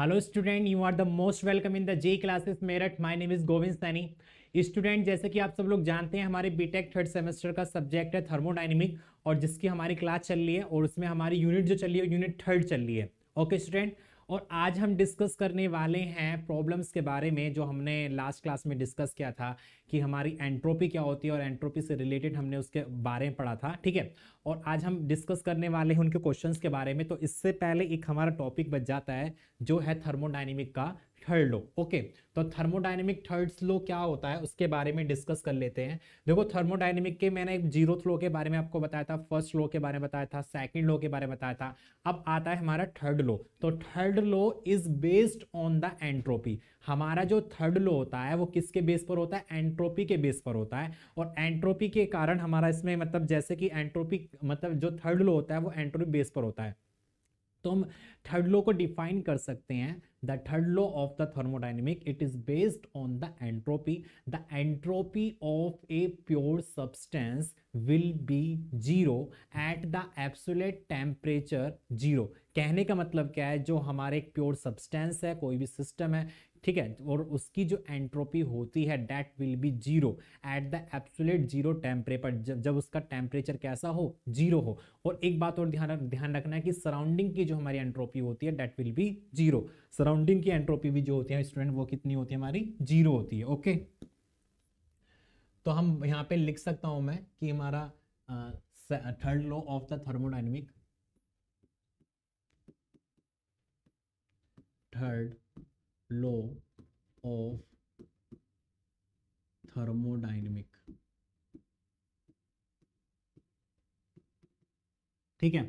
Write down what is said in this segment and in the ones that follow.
Hello student you are the most welcome in the J classes Meerut my name is Govind Saini student जैसे कि आप सब लोग जानते हैं हमारे बीटेक थर्ड सेमेस्टर का सब्जेक्ट है थर्मोडाइनमिक और जिसकी हमारी क्लास चल रही है और उसमें हमारी यूनिट जो चल रही है यूनिट थर्ड चल रही है ओके स्टूडेंट और आज हम डिस्कस करने वाले हैं प्रॉब्लम्स के बारे में जो हमने लास्ट क्लास में डिस्कस किया था कि हमारी एंट्रोपी क्या होती है और एंट्रोपी से रिलेटेड हमने उसके बारे में पढ़ा था ठीक है और आज हम डिस्कस करने वाले हैं उनके क्वेश्चंस के बारे में तो इससे पहले एक हमारा टॉपिक बच जाता है जो है थर्मोडाइनमिक का थर्ड लो ओके तो थर्मोडाइनमिक थर्ड लो क्या होता है उसके बारे में डिस्कस कर लेते हैं देखो थर्मोडाइनमिक के मैंने एक जीरो लो के बारे में आपको बताया था फर्स्ट लो के बारे में बताया था सेकंड लो के बारे में बताया था अब आता है हमारा थर्ड लो तो third law is based on the entropy हमारा जो थर्ड लो होता है वो किसके बेस पर होता है एंट्रोपी के बेस पर होता है और एंट्रोपी के कारण हमारा इसमें मतलब जैसे कि एंट्रोपी मतलब जो थर्ड लो होता है वो एंट्रोपी बेस पर होता है तो हम थर्ड लॉ को डिफाइन कर सकते हैं the third law of the thermodynamic it is based on the entropy the entropy of a pure substance will be zero at the absolute temperature zero कहने का मतलब क्या है जो हमारे एक प्योर सब्सटेंस है कोई भी सिस्टम है ठीक है और उसकी जो एंट्रोपी होती है that will be zero at the absolute zero temperature जब जब उसका टेम्परेचर कैसा हो जीरो हो और एक बात और ध्यान ध्यान रखना है कि सराउंडिंग की जो हमारी एंट्रोपी होती है that will be zero surrounding की एंट्रोपी भी जो होती है स्टूडेंट वो कितनी होती है हमारी जीरो होती है ओके तो हम यहाँ पे लिख सकता हूँ मैं कि हमारा third law of the thermodynamic third law of thermodynamic ठीक है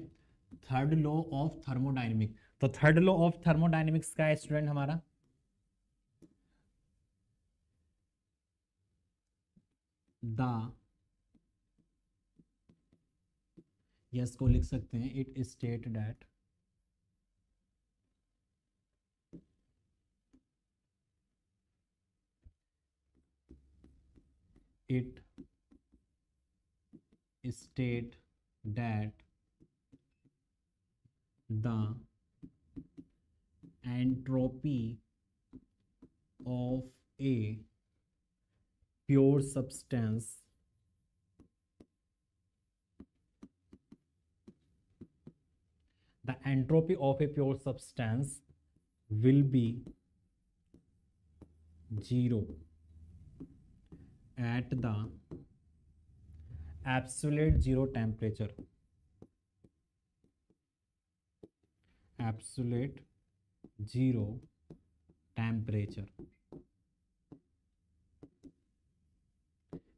थर्ड लॉ ऑफ थर्मोडाइनमिक तो थर्ड लॉ ऑफ थर्मोडाइनमिक्स का स्टूडेंट हमारा द यस को लिख सकते हैं it state that it state that the entropy of a pure substance the entropy of a pure substance will be zero at the absolute zero temperature absolute zero temperature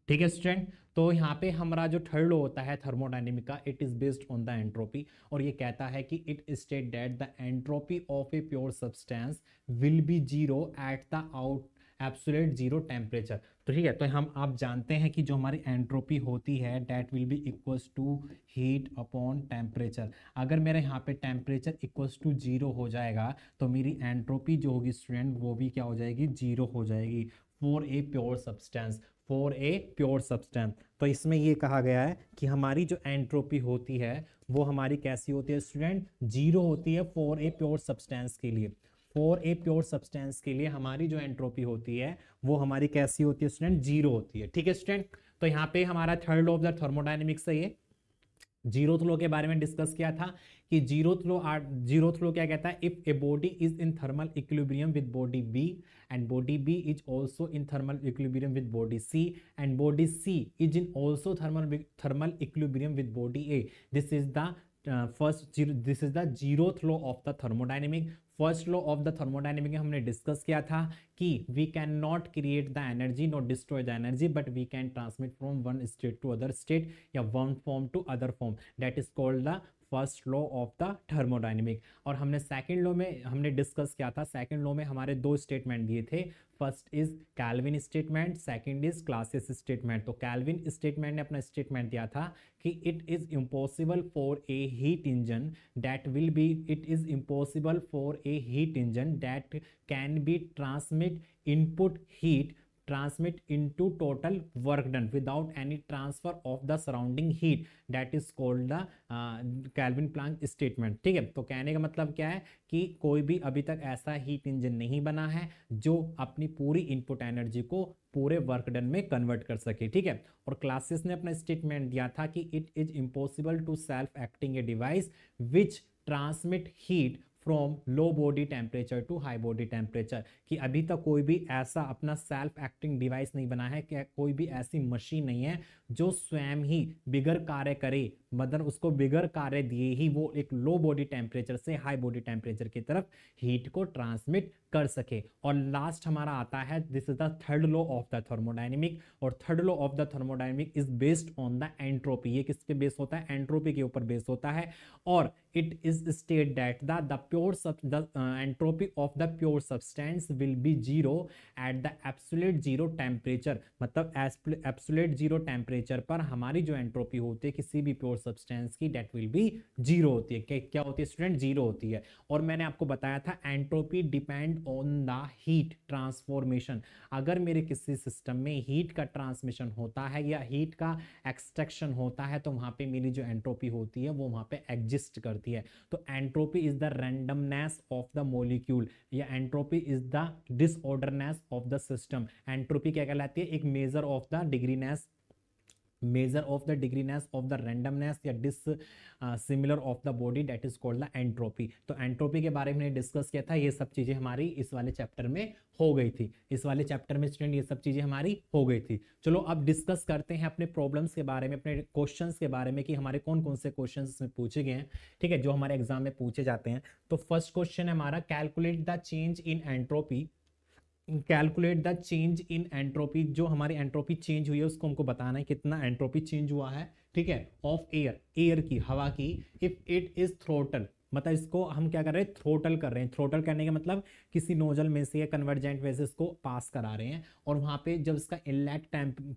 ठीक है student तो यहाँ पे हमारा जो थर्ड लो होता है thermodynamic का it is based on the entropy और ये कहता है कि it state that the entropy of a pure substance will be zero at the out absolute zero temperature तो ठीक है तो हम आप जानते हैं कि जो हमारी एंट्रोपी होती है that will be equals to heat upon temperature अगर मेरे यहाँ पे टेम्परेचर इक्वल्स टू जीरो हो जाएगा तो मेरी एंट्रोपी जो होगी स्टूडेंट वो भी क्या हो जाएगी जीरो हो जाएगी for a pure substance for a pure substance तो इसमें ये कहा गया है कि हमारी जो एंट्रोपी होती है वो हमारी कैसी होती है स्टूडेंट जीरो होती है फोर ए प्योर सब्सटेंस के लिए फॉर ए प्योर सब्सटेंस के लिए हमारी जो एंट्रोपी होती है वो हमारी कैसी होती है स्टूडेंट जीरो होती है ठीक है स्टूडेंट तो यहाँ पे हमारा third law of the thermodynamics है ये जीरोथ के बारे में डिस्कस किया था कि जीरो लॉ आर जीरोथ क्या कहता है if a body is in thermal equilibrium with body B and body B is also in thermal equilibrium with body C and body C is in also thermal thermal equilibrium with body A this is the first this is the zero throw of the thermodynamic first law of the thermodynamic में हमने discuss किया था कि we can not create the energy not destroy the energy but we can transmit from one state to other state या one form to other form that is called the first law of the thermodynamic और हमने second law में हमने discuss किया था second law में हमारे दो स्टेटमेंट दिए थे first is Kelvin statement second is Clausius statement तो कैलविन स्टेटमेंट ने अपना स्टेटमेंट दिया था कि it is impossible for a heat engine that will be it is impossible for a heat engine that can be transmit input heat transmit into total work done without any transfer of the surrounding heat that is called the Kelvin Planck statement ठीक है तो कहने का मतलब क्या है कि कोई भी अभी तक ऐसा हीट इंजन नहीं बना है जो अपनी पूरी इनपुट एनर्जी को पूरे वर्क डन में कन्वर्ट कर सके ठीक है और क्लासेस ने अपना स्टेटमेंट दिया था कि it is impossible to self acting a device which transmit heat from low body temperature to high body temperature कि अभी तक कोई भी ऐसा अपना सेल्फ एक्टिंग डिवाइस नहीं बना है कि कोई भी ऐसी मशीन नहीं है जो स्वयं ही बिगर कार्य करे मदर उसको बिगर कार्य दिए ही वो एक लो बॉडी टेम्परेचर से हाई बॉडी टेम्परेचर की तरफ हीट को ट्रांसमिट कर सके और लास्ट हमारा आता है this is the third law of the thermodynamic और third law of the thermodynamic is based on the entropy ये किसके बेस होता है एंट्रोपी के ऊपर बेस होता है और it is state that the pure sub the entropy of the pure substance will be zero at the absolute zero temperature मतलब एप्सुलेट जीरो टेम्परेचर पर हमारी जो एंट्रोपी होती है किसी भी प्योर सब्सटेंस की डेट विल बी जीरो होती है क्या क्या होती है स्टूडेंट जीरो होती है और मैंने आपको बताया था entropy depend on the heat transformation अगर मेरे किसी सिस्टम में हीट का ट्रांसमिशन होता है या हीट का एक्सट्रैक्शन होता है तो वहाँ पर मेरी जो एंट्रोपी होती है वो वहाँ पर एग्जिस्ट करती है तो entropy is the randomness of the molecule या entropy is the disorderness of the system entropy क्या कहलाती है एक measure of the degreeness measure of the degreeness of the randomness या dissimilar of the body that is called the entropy तो entropy के बारे में डिस्कस किया था ये सब चीज़ें हमारी इस वाले चैप्टर में हो गई थी इस वाले चैप्टर में स्टूडेंट ये सब चीज़ें हमारी हो गई थी चलो अब डिस्कस करते हैं अपने प्रॉब्लम्स के बारे में अपने क्वेश्चन के बारे में कि हमारे कौन कौन से क्वेश्चन इसमें पूछे गए हैं ठीक है जो हमारे एग्जाम में पूछे जाते हैं तो फर्स्ट क्वेश्चन है हमारा calculate the change in entropy calculate the change in entropy जो हमारी एंट्रोपी चेंज हुई है उसको हमको बताना है कितना एंट्रोपी चेंज हुआ है ठीक है ऑफ एयर एयर की हवा की इफ इट इज थ्रोटल मतलब इसको हम क्या कर रहे हैं थ्रोटल कर रहे हैं थ्रोटल करने का मतलब किसी नोजल में से या कन्वर्जेंट में से इसको पास करा रहे हैं और वहाँ पे जब इसका इनलेट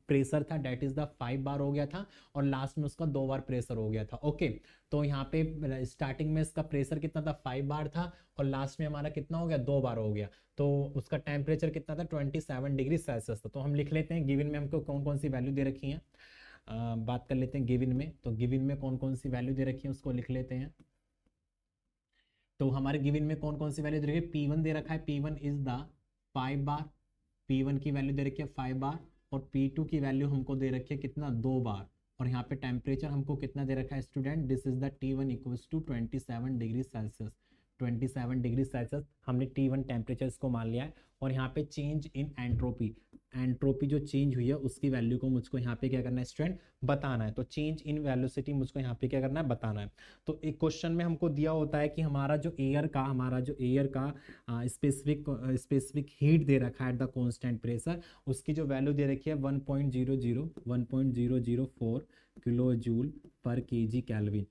प्रेशर था that is the five bar हो गया था और लास्ट में उसका दो बार प्रेशर हो गया था ओके तो यहाँ पे स्टार्टिंग में इसका प्रेशर कितना था फाइव बार था और लास्ट में हमारा कितना हो गया दो बार हो गया तो उसका टेम्परेचर कितना था ट्वेंटी सेवन डिग्री सेल्सियस था तो हम लिख लेते हैं गिविन में हमको कौन कौन सी वैल्यू दे रखी है बात कर लेते हैं गिविन में तो गिविन में कौन कौन सी वैल्यू दे रखी है उसको लिख लेते हैं तो हमारे गिवन में कौन कौन सी वैल्यू दे रखी है पी वन दे रखा है P one is the five bar P one की वैल्यू दे रखी है फाइव बार और पी टू की वैल्यू हमको दे रखी है कितना दो बार और यहाँ पे टेम्परेचर हमको कितना दे रखा है student this is the T one equals to twenty seven degree Celsius 27 degree Celsius हमने T1 टेम्परेचर इसको मान लिया है और यहाँ पे चेंज इन एंट्रोपी एंट्रोपी जो चेंज हुई है उसकी वैल्यू को मुझको यहाँ पे क्या करना है स्टूडेंट बताना है तो चेंज इन वैल्यूसिटी मुझको यहाँ पे क्या करना है बताना है तो एक क्वेश्चन में हमको दिया होता है कि हमारा जो एयर का हमारा जो एयर का स्पेसिफिक स्पेसिफिक हीट दे रखा है एट द कॉन्स्टेंट प्रेशर उसकी जो वैल्यू दे रखी है one point zero zero one point zero zero four kilo joule per K G kelvin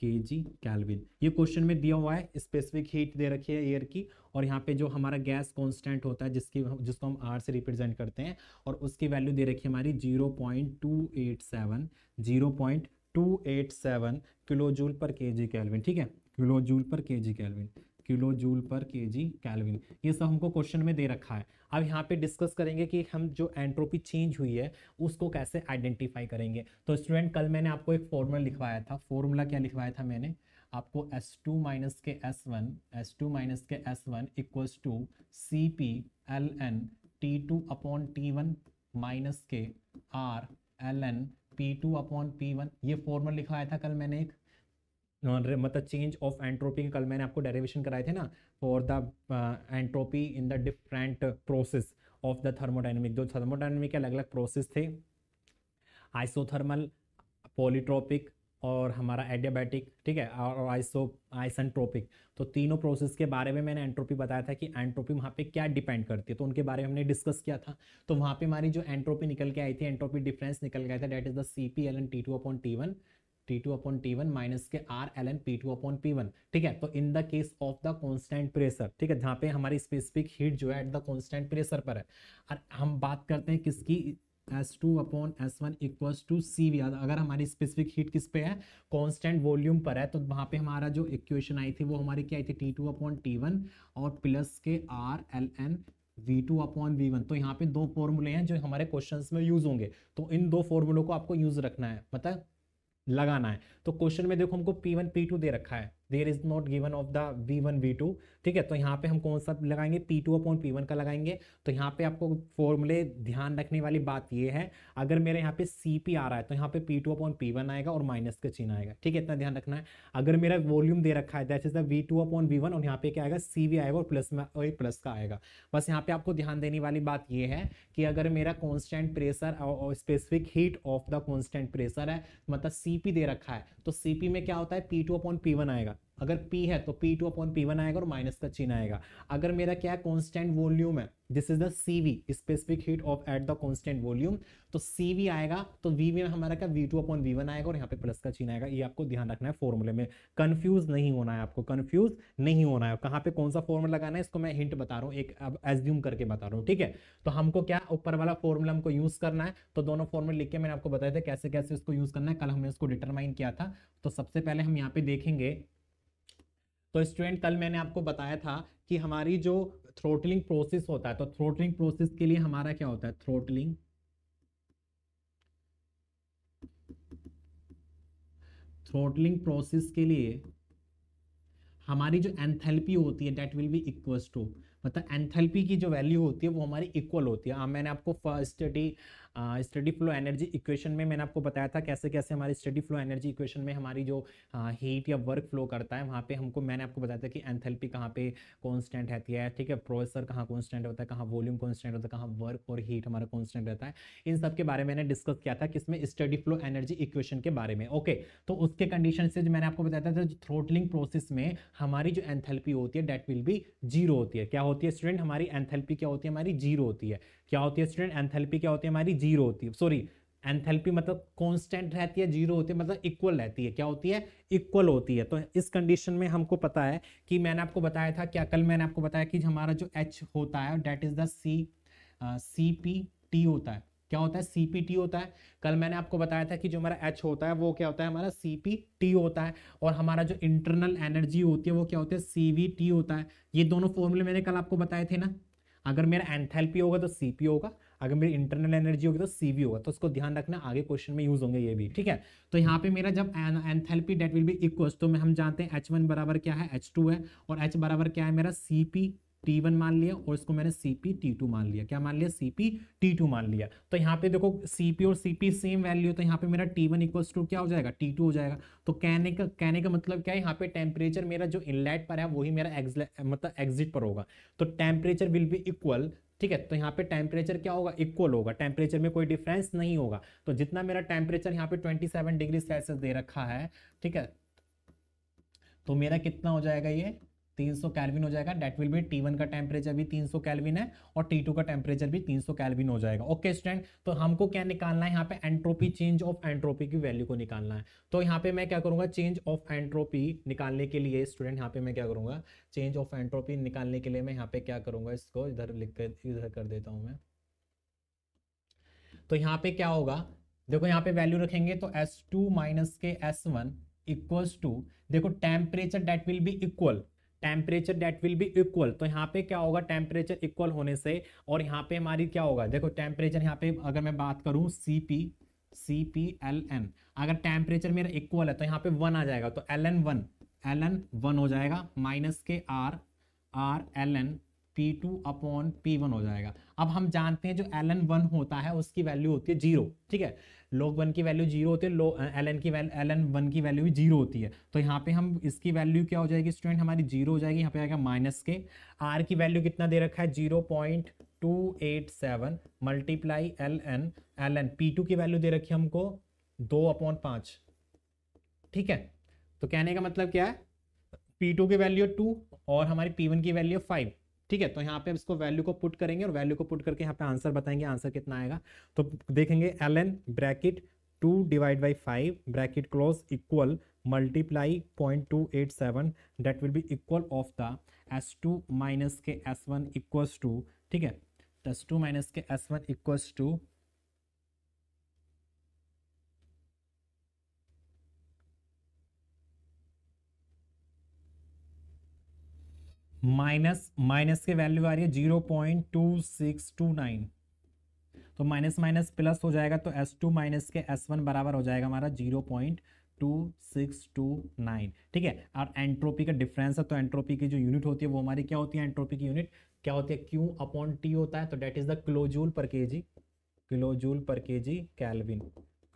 के जी कैलविन ये क्वेश्चन में दिया हुआ है स्पेसिफिक हीट दे रखी है एयर की और यहाँ पे जो हमारा गैस कांस्टेंट होता है जिसकी जिसको हम आर से रिप्रेजेंट करते हैं और उसकी वैल्यू दे रखी है हमारी zero point two eight seven zero point two eight seven kilo joule per K G kelvin ठीक है kilo joule per K G kelvin kilo joule per K G kelvin ये सब हमको क्वेश्चन में दे रखा है अब यहाँ पे डिस्कस करेंगे कि हम जो एंट्रोपी चेंज हुई है उसको कैसे आइडेंटिफाई करेंगे तो स्टूडेंट कल मैंने आपको एक फॉर्मूला लिखवाया था फॉर्मूला क्या लिखवाया था मैंने आपको एस टू माइनस के S one S two minus के S one equals to C P L N T two upon T one minus के R L N P two upon P one ये formula लिखवाया था कल मैंने एक मतलब चेंज ऑफ एंट्रोपी के कल मैंने आपको डेरिवेशन कराए थे ना for the entropy in the different process of the thermodynamic जो थर्मोडाइनमिक के अलग अलग प्रोसेस थे आइसोथर्मल पॉलीट्रोपिक और हमारा एडियाबैटिक ठीक है और आइसो आइसनट्रोपिक तो तीनों प्रोसेस के बारे में मैंने एंट्रोपी बताया था कि एंट्रोपी वहाँ पे क्या डिपेंड करती है तो उनके बारे में हमने डिस्कस किया था तो वहाँ पे हमारी जो एंट्रोपी निकल के आई थी एंट्रोपी डिफरेंस निकल गया था that is the C P L N T two upon T one T two upon T one minus के R L N P two upon P one ठीक है तो in the case of the constant pressure ठीक है जहां पे हमारी specific heat जो है एट द कॉन्स्टेंट प्रेशर पर है और हम बात करते हैं किसकी S two upon S one equals to C V अगर हमारी स्पेसिफिक हीट किस पे है कॉन्स्टेंट वॉल्यूम पर है तो वहाँ पे हमारा जो इक्वेशन आई थी वो हमारी क्या आई थी T two upon T one और plus K R L N V two upon V one तो यहाँ पे दो फॉर्मूले हैं जो हमारे क्वेश्चंस में यूज होंगे तो इन दो फॉर्मूलों को आपको यूज रखना है मतलब लगाना है तो क्वेश्चन में देखो हमको P1 P2 दे रखा है there is not given of the V one V two ठीक है तो यहाँ पे हम कौन सा लगाएंगे P two upon P one का लगाएंगे तो यहाँ पे आपको फॉर्मूले ध्यान रखने वाली बात ये है अगर मेरे यहाँ पे सी पी आ रहा है तो यहाँ पे P two upon P one आएगा और माइनस का चिन्ह आएगा ठीक है इतना ध्यान रखना है अगर मेरा वॉल्यूम दे रखा है that is the V two upon V one और यहाँ पे क्या आएगा सी वी आएगा और प्लस में और प्लस का आएगा बस यहाँ पे आपको ध्यान देने वाली बात यह है कि अगर मेरा कॉन्स्टेंट प्रेशर और specific heat of the constant pressure है मतलब सी पी दे रखा है तो सी पी में क्या होता है P two upon P one आएगा अगर P है तो P2 टू अपॉन पी आएगा और माइनस का चिन्ह आएगा अगर मेरा क्या है कॉन्स्टेंट वॉल्यूम है this is the V specific heat of at the constant volume तो सी वी आएगा तो वी में हमारा क्या V two upon V one आएगा और यहाँ पे प्लस का चिन्ह आएगा ये आपको ध्यान रखना है फॉर्मूले में कन्फ्यूज नहीं होना है आपको कन्फ्यूज नहीं होना है कहाँ पे कौन सा फॉर्मूला लगाना है इसको मैं हिंट बता रहा हूँ एक अब एज्यूम करके बता रहा हूँ ठीक है तो हमको क्या ऊपर वाला फॉर्मूला हमको यूज करना है तो दोनों फॉर्मूले लिख के मैंने आपको बताया था कैसे कैसे इसको यूज करना है कल हमने इसको डिटरमाइन किया था तो सबसे पहले हम यहाँ पे देखेंगे तो स्टूडेंट कल मैंने आपको बताया था कि हमारी जो थ्रोटलिंग प्रोसेस होता है तो थ्रोटलिंग प्रोसेस के लिए हमारा क्या होता है थ्रोटलिंग थ्रोटलिंग प्रोसेस के लिए हमारी जो एंथैल्पी होती है that will be equal to मतलब एंथैल्पी की जो वैल्यू होती है वो हमारी इक्वल होती है हाँ, मैंने आपको first steady steady flow energy equation में मैंने आपको बताया था कैसे कैसे हमारी स्टडी फ्लो एनर्जी इक्वेशन में हमारी जो हीट या वर्क फ्लो करता है वहाँ पे हमको मैंने आपको बताया था कि एंथेल्पी कहाँ पे कॉन्स्टेंट रहती है ठीक है प्रोसेसर कहाँ कॉन्स्टेंट होता है कहाँ वॉल्यूम कॉन्स्टेंट होता है कहाँ वर्क और हीट हमारा कॉन्स्टेंट रहता है इन सब के बारे में मैंने डिस्कस किया था किसमें स्टडी फ्लो एनर्जी इक्वेशन के बारे में ओके तो उसके कंडीशन से जो मैंने आपको बताया था थ्रोटलिंग प्रोसेस में हमारी जो एंथेल्पी होती है डेट विल भी जीरो होती है क्या होती है स्टूडेंट हमारी एंथेल्पी क्या होती है हमारी जीरो होती है क्या होती है स्टूडेंट एंथेल्पी क्या होती है हमारी जीरो होती है सॉरी एंथेल्पी मतलब कांस्टेंट रहती है जीरो होती है मतलब इक्वल रहती है क्या होती है इक्वल होती है तो इस कंडीशन में हमको पता है कि मैंने आपको बताया था क्या कल मैंने आपको बताया कि हमारा जो एच होता है that is the C C P T होता है क्या होता है सी पी टी होता है कल मैंने आपको बताया था कि जो हमारा एच होता है वो क्या होता है हमारा सी पी टी होता है और हमारा जो इंटरनल एनर्जी होती है वो क्या होता है सी वी टी होता है ये दोनों फॉर्मूले मैंने कल आपको बताए थे ना अगर मेरा एंथैल्पी होगा तो सीपी होगा अगर मेरी इंटरनल एनर्जी होगी तो सीवी होगा तो उसको ध्यान रखना आगे क्वेश्चन में यूज होंगे ये भी ठीक है तो यहाँ पे मेरा जब enthalpy that will be equal तो हम जानते हैं एच बराबर क्या है एच है और एच बराबर क्या है मेरा सी टी वन मान लिया और इसको मैंने सी पी टी टू मान लिया क्या मान लिया सी पी टी टू मान लिया तो यहाँ पे देखो सी पी और सी पी सेम वैल्यू तो यहाँ पे मेरा टी वन इक्वल्स टू क्या हो जाएगा टी टू हो जाएगा तो कहने का कहने का मतलब क्या है यहाँ पे टेम्परेचर मेरा जो इनलेट पर है वही मेरा मतलब एग्जिट पर होगा तो टेम्परेचर विल बी इक्वल ठीक है तो यहाँ पे टेम्परेचर क्या होगा इक्वल होगा टेम्परेचर में कोई डिफरेंस नहीं होगा तो जितना मेरा टेम्परेचर यहाँ पे सेवन डिग्री सेल्सियस दे रखा है ठीक है तो मेरा कितना हो जाएगा ये 300 कैलविन हो जाएगा that will be T one का टेम्परेचर भी 300 कैलविन है और टी टू का टेम्परेचर भी 300 कैलविन हो जाएगा ओके स्टूडेंट तो हमको क्या निकालना है यहाँ पे एंट्रोपी चेंज ऑफ एंट्रोपी की वैल्यू को निकालना है तो यहाँ पे मैं क्या करूँगा चेंज ऑफ एंट्रोपी निकालने के लिए स्टूडेंट यहाँ पे मैं क्या करूँगा चेंज ऑफ एंट्रोपी निकालने के लिए मैं यहाँ पे क्या करूँगा इसको इधर लिख कर इधर कर देता हूँ मैं तो यहाँ पे क्या होगा देखो यहाँ पे वैल्यू रखेंगे तो एस टू माइनस के एस वन इक्वल्स टू देखो temperature that will be equal temperature that will be equal तो यहाँ पे क्या होगा टेम्परेचर इक्वल होने से और यहाँ पे हमारी क्या होगा देखो टेम्परेचर यहाँ पे अगर मैं बात करूँ C P C P L N अगर टेम्परेचर मेरा इक्वल है तो यहाँ पे वन आ जाएगा तो L N one L N one हो जाएगा माइनस के R R L N P two upon P one हो जाएगा अब हम जानते हैं जो एल एन वन होता है उसकी वैल्यू होती है जीरो ठीक है log वन की वैल्यू जीरो होती है लो एल एन की वैल्यू एल एन वन की वैल्यू भी जीरो होती है तो यहाँ पे हम इसकी वैल्यू क्या हो जाएगी स्टूडेंट हमारी जीरो हो जाएगी यहाँ पे आएगा माइनस के आर की वैल्यू कितना दे रखा है zero point two eight seven multiply L N L N P two की वैल्यू दे रखी है हमको दो अपॉन पाँच ठीक है तो कहने का मतलब क्या है पी टू की वैल्यू टू और हमारी पी वन की वैल्यू फाइव ठीक है तो यहाँ पे हम इसको वैल्यू को पुट करेंगे और वैल्यू को पुट करके यहाँ पे आंसर बताएंगे आंसर कितना आएगा तो देखेंगे L N bracket two divide by five bracket close equal multiply point two eight seven that will be equal of the S two minus के एस वन इक्वल्स टू ठीक है एस टू माइनस के S one equals to minus minus की value आ रही है zero point two six two nine तो minus minus plus हो जाएगा तो एस टू माइनस के एस वन बराबर हो जाएगा हमारा zero point two six two nine ठीक है और एंट्रोपी का डिफरेंस है तो एंट्रोपी की जो यूनिट होती है वो हमारी क्या होती है एंट्रोपी की यूनिट क्या होती है क्यू अपॉन टी होता है तो date is the क्लोजूल per K ji क्लोजूल per K G kelvin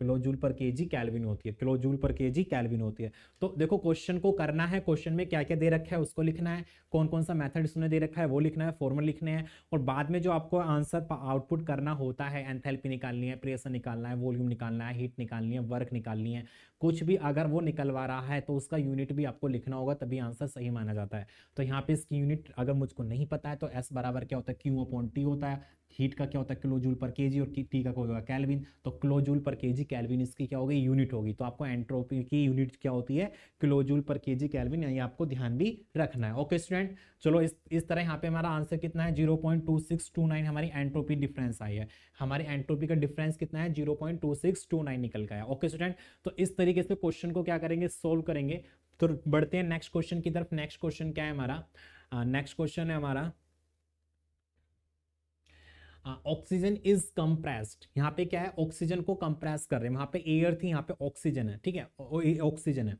kilojoule पर के जी कैलविन होती है किलोजूल पर के जी कैलविन होती है तो देखो क्वेश्चन को करना है क्वेश्चन में क्या क्या दे रखा है उसको लिखना है कौन कौन सा मैथड इसने दे रखा है वो लिखना है फॉर्मल लिखने हैं और बाद में जो आपको आंसर आउटपुट करना होता है एंथेल्पी निकालनी है प्रेशर निकालना है वॉल्यूम निकालना है हीट निकालनी है वर्क निकालनी है कुछ भी अगर वो निकलवा रहा है तो उसका यूनिट भी आपको लिखना होगा तभी आंसर सही माना जाता है तो यहाँ पे इसकी यूनिट अगर मुझको नहीं पता है तो एस बराबर क्या होता है क्यू अपॉन टी होता है हीट का क्या होता है किलोजूल पर केजी और टी का क्या होगा कैलविन तो किलोजूल पर केजी कैलविन इसकी क्या होगी यूनिट होगी तो आपको एंट्रोपी की यूनिट क्या होती है किलोजूल पर केजी कैलविन आपको ध्यान भी रखना है ओके स्टूडेंट चलो इस इस तरह यहाँ पे हमारा आंसर कितना है zero point two six two nine हमारी एंट्रोपी डिफरेंस आई है हमारी एंट्रोपी का डिफरेंस कितना है zero point two six two nine निकल गया ओके स्टूडेंट तो इस तरीके से क्वेश्चन को क्या करेंगे सोल्व करेंगे तो बढ़ते हैं नेक्स्ट क्वेश्चन की तरफ नेक्स्ट क्वेश्चन क्या है हमारा नेक्स्ट क्वेश्चन है हमारा ऑक्सीजन इज कंप्रेस्ड यहाँ पे क्या है ऑक्सीजन को कंप्रेस कर रहे हैं वहां पे एयर थी यहाँ पे ऑक्सीजन है ठीक है ऑक्सीजन है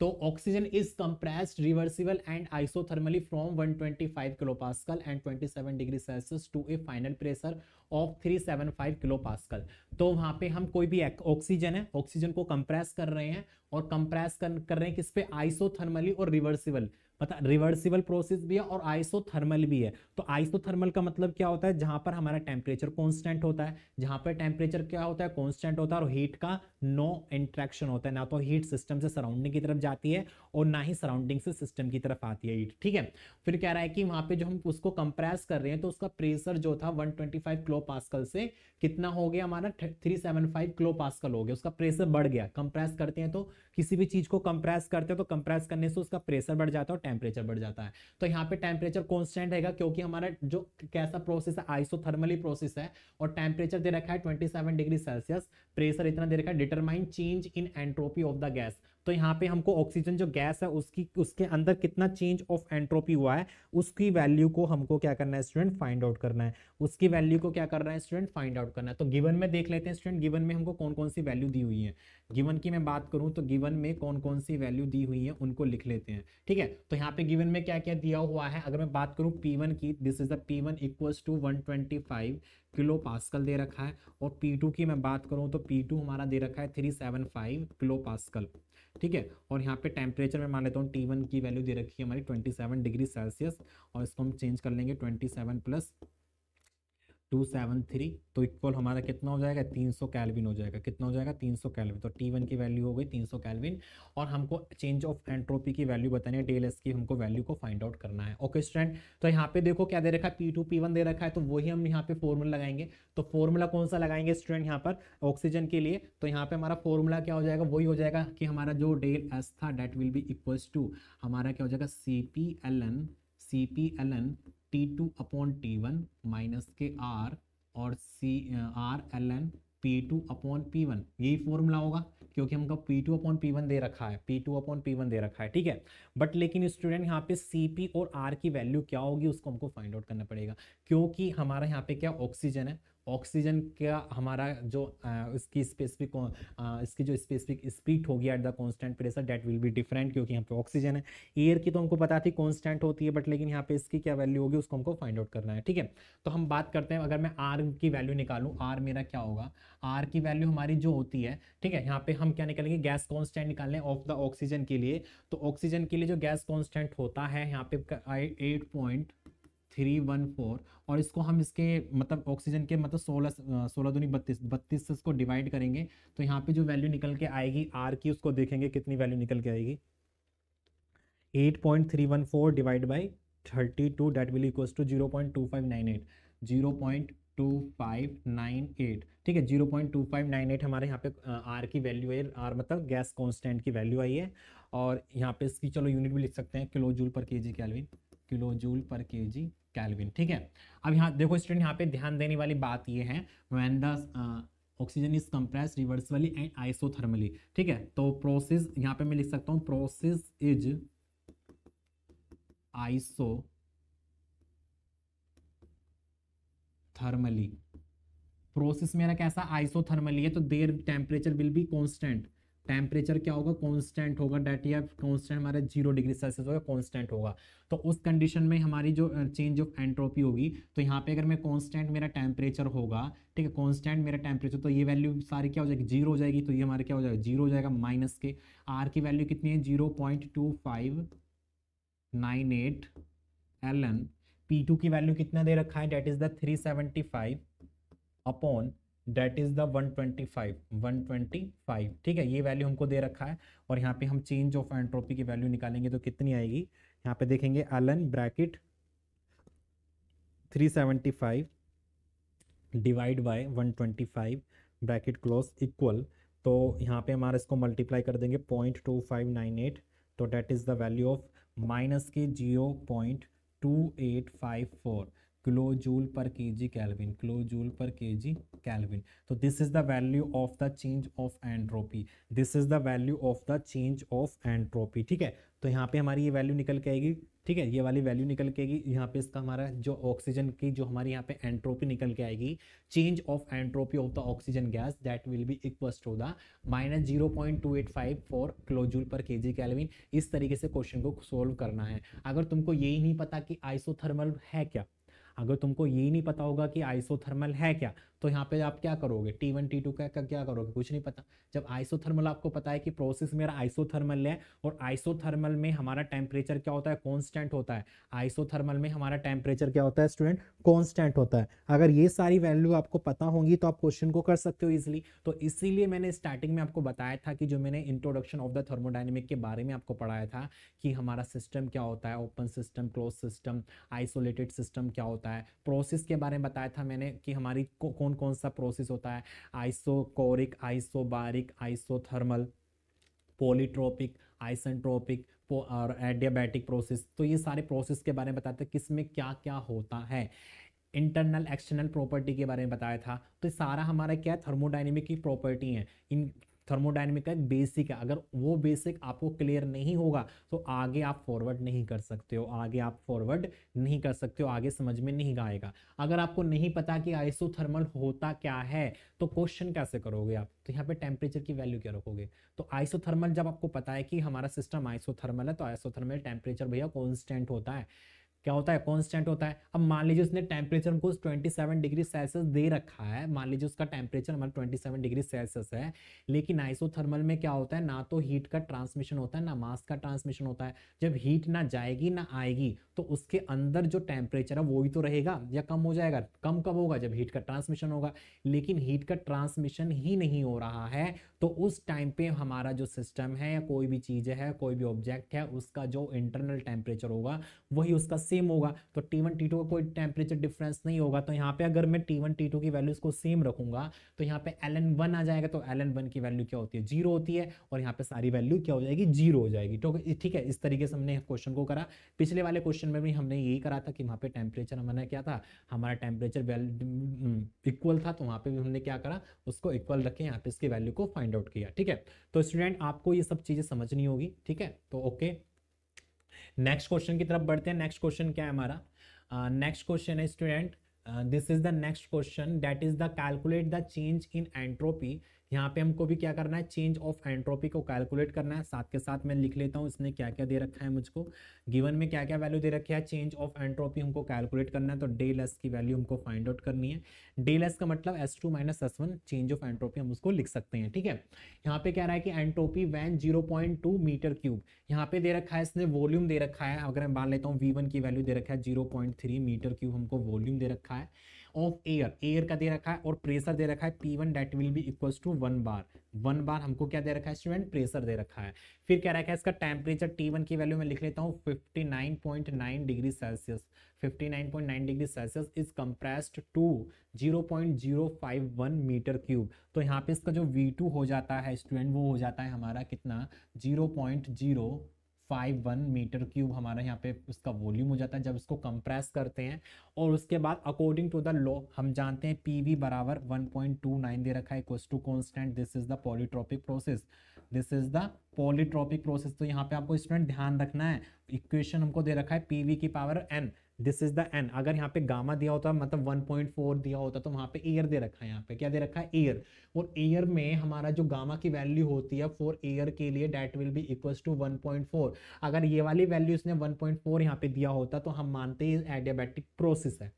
तो oxygen is compressed reversible and isothermally from 125 kilo kilopascal and 27 degree Celsius to a final pressure of 375 kilo kilopascal तो वहां पे हम कोई भी ऑक्सीजन है ऑक्सीजन को कंप्रेस कर रहे हैं और कंप्रेस कर, कर रहे हैं किस पे आइसोथर्मली और रिवर्सिबल पता रिवर्सिबल प्रोसेस भी है और आइसोथर्मल भी है तो आइसोथर्मल का मतलब क्या होता है जहां पर हमारा टेम्परेचर कॉन्स्टेंट होता है जहां पर टेम्परेचर क्या होता है कॉन्स्टेंट होता है और हीट का नो इंट्रैक्शन होता है ना तो हीट सिस्टम से सराउंडिंग की तरफ जाती है और ना ही सराउंडिंग से सिस्टम की तरफ आती है हीट ठीक है फिर कह रहा है कि वहां पर जो हम उसको कंप्रेस कर रहे हैं तो उसका प्रेशर जो था वन किलो पासकल से कितना हो गया हमारा फाइव किलो पासकल हो गया उसका प्रेशर बढ़ गया कंप्रेस करते हैं तो किसी भी चीज को कंप्रेस करते हैं तो कंप्रेस करने से उसका प्रेशर बढ़ जाता है टेम्परेचर बढ़ जाता है तो यहाँ पे टेम्परेचर कॉन्स्टेंट रहेगा क्योंकि हमारा जो कैसा प्रोसेस है आइसोथर्मली प्रोसेस है और टेम्परेचर दे रखा है 27 डिग्री सेल्सियस प्रेशर इतना दे रखा है determine change in entropy of the gas तो यहाँ पे हमको ऑक्सीजन जो गैस है उसकी उसके अंदर कितना चेंज ऑफ एंट्रोपी हुआ है उसकी वैल्यू को हमको क्या करना है स्टूडेंट फाइंड आउट करना है उसकी वैल्यू को क्या करना है स्टूडेंट फाइंड आउट करना है तो गिवन में देख लेते हैं स्टूडेंट गिवन में हमको कौन कौन सी वैल्यू दी हुई है गिवन की मैं बात करूँ तो गिवन में कौन कौन सी वैल्यू दी हुई है उनको लिख लेते हैं ठीक है तो यहाँ पे गिवन में क्या क्या दिया हुआ है अगर मैं बात करूँ पी की this is the P one equals to one twenty five kilo pascal दे रखा है और पी टू की मैं बात करूँ तो पी टू हमारा दे रखा है three seven five kilo pascal ठीक है और यहाँ पे टेम्परेचर में मान लेता हूँ टी वन की वैल्यू दे रखी है हमारी 27 डिग्री सेल्सियस और इसको हम चेंज कर लेंगे 27 प्लस टू सेवन थ्री तो इक्वल हमारा कितना हो जाएगा तीन सौ कैलविन हो जाएगा कितना हो जाएगा तीन सौ कैलविन तो टी वन की वैल्यू हो गई तीन सौ कैलविन और हमको चेंज ऑफ एंट्रोपी की वैल्यू बतानी है डेल एस की हमको वैल्यू को फाइंड आउट करना है ओके स्टूडेंट तो यहाँ पे देखो क्या दे रखा है पी टू पी वन दे रखा है तो वही हम यहाँ पे फॉर्मूला लगाएंगे तो फॉर्मूला कौन सा लगाएंगे स्टूडेंट यहाँ पर ऑक्सीजन के लिए तो यहाँ पे हमारा फॉर्मूला क्या हो जाएगा वही हो जाएगा कि हमारा जो डेल एस था that will be equals to हमारा क्या हो जाएगा C P L N C P L N T two upon T one minus के आर और C R L N P two upon P one यही formula होगा क्योंकि हमको P two upon P one दे रखा है P two upon P one दे रखा है ठीक है बट लेकिन स्टूडेंट यहाँ पे सी पी और आर की वैल्यू क्या होगी उसको हमको फाइंड आउट करना पड़ेगा क्योंकि हमारा यहाँ पे क्या ऑक्सीजन है ऑक्सीजन का हमारा जो इसकी स्पेसिफिक इसकी जो स्पेसिफिक स्पीड होगी at the constant pressure that will be different क्योंकि यहाँ पे ऑक्सीजन है एयर की तो हमको पता थी कॉन्स्टेंट होती है बट लेकिन यहाँ पे इसकी क्या वैल्यू होगी उसको हमको फाइंड आउट करना है ठीक है तो हम बात करते हैं अगर मैं आर की वैल्यू निकालूँ आर मेरा क्या होगा आर की वैल्यू हमारी जो होती है ठीक है यहाँ पे हम क्या निकालेंगे गैस कॉन्स्टेंट निकालें ऑफ द ऑक्सीजन के लिए तो ऑक्सीजन के लिए जो गैस कॉन्स्टेंट होता है यहाँ पे eight point three one four और इसको हम इसके मतलब ऑक्सीजन के मतलब सोलह सोलह दूनी बत्तीस बत्तीस से इसको डिवाइड करेंगे तो यहाँ पे जो वैल्यू निकल के आएगी आर की उसको देखेंगे कितनी वैल्यू निकल के आएगी eight point three one four divide by thirty two that will equals to zero point two five nine eight zero point two five nine eight ठीक है zero point two five nine eight हमारे यहाँ पे R की value है R मतलब gas constant की value आई है और यहाँ पे इसकी चलो यूनिट भी लिख सकते हैं kilo joule per K G kelvin kilo joule per K G kelvin ठीक है अब यहाँ देखो स्टूडेंट यहाँ पे ध्यान देने वाली बात ये है when the oxygen is compress reversibly and isothermally ठीक है तो प्रोसेस यहाँ पे मैं लिख सकता हूँ process is isothermally process मेरा कैसा आइसोथर्मली है तो there temperature will be constant temperature क्या होगा कांस्टेंट होगा डेट या कांस्टेंट हमारा जीरो डिग्री सेल्सियस होगा कांस्टेंट होगा तो उस कंडीशन में हमारी जो चेंज ऑफ एंट्रोपी होगी तो यहाँ पे अगर मैं कांस्टेंट मेरा टेम्परेचर होगा ठीक है कांस्टेंट मेरा टेम्परेचर तो ये वैल्यू सारी क्या हो जाएगी जीरो हो जाएगी तो ये हमारा क्या हो जाएगा जीरो हो जाएगा माइनस के आर की वैल्यू कितनी है zero point two five nine eight L N P two की वैल्यू कितना दे रखा है that is the three seventy five upon that is the 125 125 ठीक है ये वैल्यू हमको दे रखा है और यहाँ पे हम चेंज ऑफ एंट्रोपी की वैल्यू निकालेंगे तो कितनी आएगी यहाँ पे देखेंगे L N bracket 375 divide by 125 bracket close equal तो यहाँ पे हमारा इसको मल्टीप्लाई कर देंगे point two five nine eight तो that is the value of minus के zero point two eight five four kilo joule per K G kelvin kilo joule per K G kelvin तो this is the value of the change of entropy this is the value of the change of entropy ठीक है तो यहाँ पे हमारी ये value निकल के आएगी ठीक है ये वाली वैल्यू निकल के आएगी यहाँ पे इसका हमारा जो ऑक्सीजन की जो हमारी यहाँ पे एंट्रोपी निकल के आएगी change of entropy of the oxygen gas that will be equal to the minus zero point two eight five four kilojoule per K G kelvin इस तरीके से क्वेश्चन को सोल्व करना है अगर तुमको यही नहीं पता कि आइसोथर्मल है क्या अगर तुमको ये नहीं पता होगा कि आइसोथर्मल है क्या तो यहाँ पे आप क्या करोगे टी वन टी टू का क्या करोगे कुछ नहीं पता जब आइसोथर्मल आपको पता है कि प्रोसेस मेरा आइसोथर्मल है और आइसोथर्मल में हमारा टेम्परेचर क्या होता है कॉन्स्टेंट होता है आइसोथर्मल में हमारा टेम्परेचर क्या होता है स्टूडेंट कॉन्स्टेंट होता है अगर ये सारी वैल्यू आपको पता होंगी तो आप क्वेश्चन को कर सकते हो इजिली तो इसीलिए मैंने स्टार्टिंग में आपको बताया था कि जो मैंने इंट्रोडक्शन ऑफ द थर्मोडाइनमिक के बारे में आपको पढ़ाया था कि हमारा सिस्टम क्या होता है open system close system isolated system क्या होता है होता है प्रोसेस के बारे में बताया था मैंने कि हमारी कौन कौन सा प्रोसेस होता है isochoric isobaric isothermal polytropic isentropic और एडियाबैटिक प्रोसेस तो ये सारे प्रोसेस के बारे में बताया था किस में क्या क्या होता है इंटरनल एक्सटर्नल प्रॉपर्टी के बारे में बताया था तो सारा हमारा क्या है थर्मोडाइनमिक की प्रॉपर्टी है इन थर्मोडाइनमिक का एक बेसिक है अगर वो बेसिक आपको क्लियर नहीं होगा तो आगे आप फॉरवर्ड नहीं कर सकते हो आगे आप फॉरवर्ड नहीं कर सकते हो आगे समझ में नहीं आएगा अगर आपको नहीं पता कि आइसोथर्मल होता क्या है तो क्वेश्चन कैसे करोगे आप तो यहाँ पे टेम्परेचर की वैल्यू क्या रखोगे तो आइसोथर्मल जब आपको पता है कि हमारा सिस्टम आइसोथर्मल है तो आइसोथर्मल टेम्परेचर भैया कॉन्स्टेंट होता है क्या होता है कॉन्स्टेंट होता है अब मान लीजिए उसने टेम्परेचर हमको 27 डिग्री सेल्सियस दे रखा है मान लीजिए उसका टेम्परेचर हमारा 27 डिग्री सेल्सियस है लेकिन आइसोथर्मल में क्या होता है ना तो हीट का ट्रांसमिशन होता है ना मास का ट्रांसमिशन होता है जब हीट ना जाएगी ना आएगी तो उसके अंदर जो टेम्परेचर है वो ही तो रहेगा या कम हो जाएगा कम कब होगा जब हीट का ट्रांसमिशन होगा लेकिन हीट का ट्रांसमिशन ही नहीं हो रहा है तो उस टाइम पे हमारा जो सिस्टम है या कोई भी चीज़ है कोई भी ऑब्जेक्ट है उसका जो इंटरनल टेम्परेचर होगा वही उसका सेम होगा तो टी वन टी टू का कोई टेम्परेचर डिफरेंस नहीं होगा तो यहाँ पे अगर मैं टी वन टी टू की वैल्यू इसको सेम रखूंगा तो यहाँ पे एल एन वन आ जाएगा तो एल एन वन की वैल्यू क्या होती है जीरो होती है और यहाँ पे सारी वैल्यू क्या हो जाएगी जीरो हो जाएगी तो ठीक है इस तरीके से हमने क्वेश्चन को करा पिछले वाले क्वेश्चन में भी हमने यही करा था कि वहाँ पे टेम्परेचर हमारा क्या था हमारा टेम्परेचर हम्म, इक्वल था तो वहाँ पे भी हमने क्या करा उसको इक्वल रखे यहाँ पे इसकी वैल्यू को फाइंड आउट किया ठीक है तो स्टूडेंट आपको ये सब चीज़ें समझनी होगी ठीक है तो ओके नेक्स्ट क्वेश्चन की तरफ बढ़ते हैं नेक्स्ट क्वेश्चन क्या है हमारा नेक्स्ट क्वेश्चन है student this is the next question that is the calculate the change in entropy यहाँ पे हमको भी क्या करना है चेंज ऑफ एंट्रोपी को कैलकुलेट करना है साथ के साथ मैं लिख लेता हूँ इसने क्या क्या दे रखा है मुझको गिवन में क्या क्या वैल्यू दे रखा है चेंज ऑफ एंट्रोपी हमको कैलकुलेट करना है तो डे लेस की वैल्यू हमको फाइंड आउट करनी है डे लेस का मतलब S two minus S one change of entropy हम उसको लिख सकते हैं ठीक है यहाँ पे कह रहा है कि entropy when zero point two meter cube यहाँ पे दे रखा है इसने वॉल्यूम दे रखा है अगर मैं मान लेता हूँ वी वन की वैल्यू दे रखा है zero point three meter cube हमको वॉल्यूम दे रखा है ऑफ एयर एयर का दे रखा है और प्रेशर दे रखा है P one that will be equal to one bar one bar हमको क्या दे रखा है स्टूडेंट प्रेशर दे रखा है फिर क्या रखा है इसका टेम्परेचर टी वन की वैल्यू में लिख लेता हूँ fifty nine point nine degree Celsius fifty nine point nine degree Celsius is compressed to zero point zero five one meter cube तो यहाँ पे इसका जो वी टू हो जाता है स्टूडेंट वो हो जाता है हमारा कितना zero point zero five one meter cube हमारा यहाँ पे उसका वॉल्यूम हो जाता है जब इसको कंप्रेस करते हैं और उसके बाद अकॉर्डिंग टू द लॉ हम जानते हैं पी वी बराबर वन पॉइंट टू नाइन दे रखा है to constant this is the polytropic process this is the polytropic process तो यहाँ पे आपको स्टूडेंट ध्यान रखना है इक्वेशन हमको दे रखा है पी वी की power N this is the N अगर यहाँ पे गामा दिया होता मतलब 1.4 दिया होता तो वहाँ पे एयर दे रखा है यहाँ पे क्या दे रखा है एयर और एयर में हमारा जो गामा की वैल्यू होती है फॉर एयर के लिए that will be equals to 1.4 अगर ये वाली वैल्यू इसने 1.4 पॉइंट यहाँ पे दिया होता तो हम मानते हैं एडियाबैटिक प्रोसेस है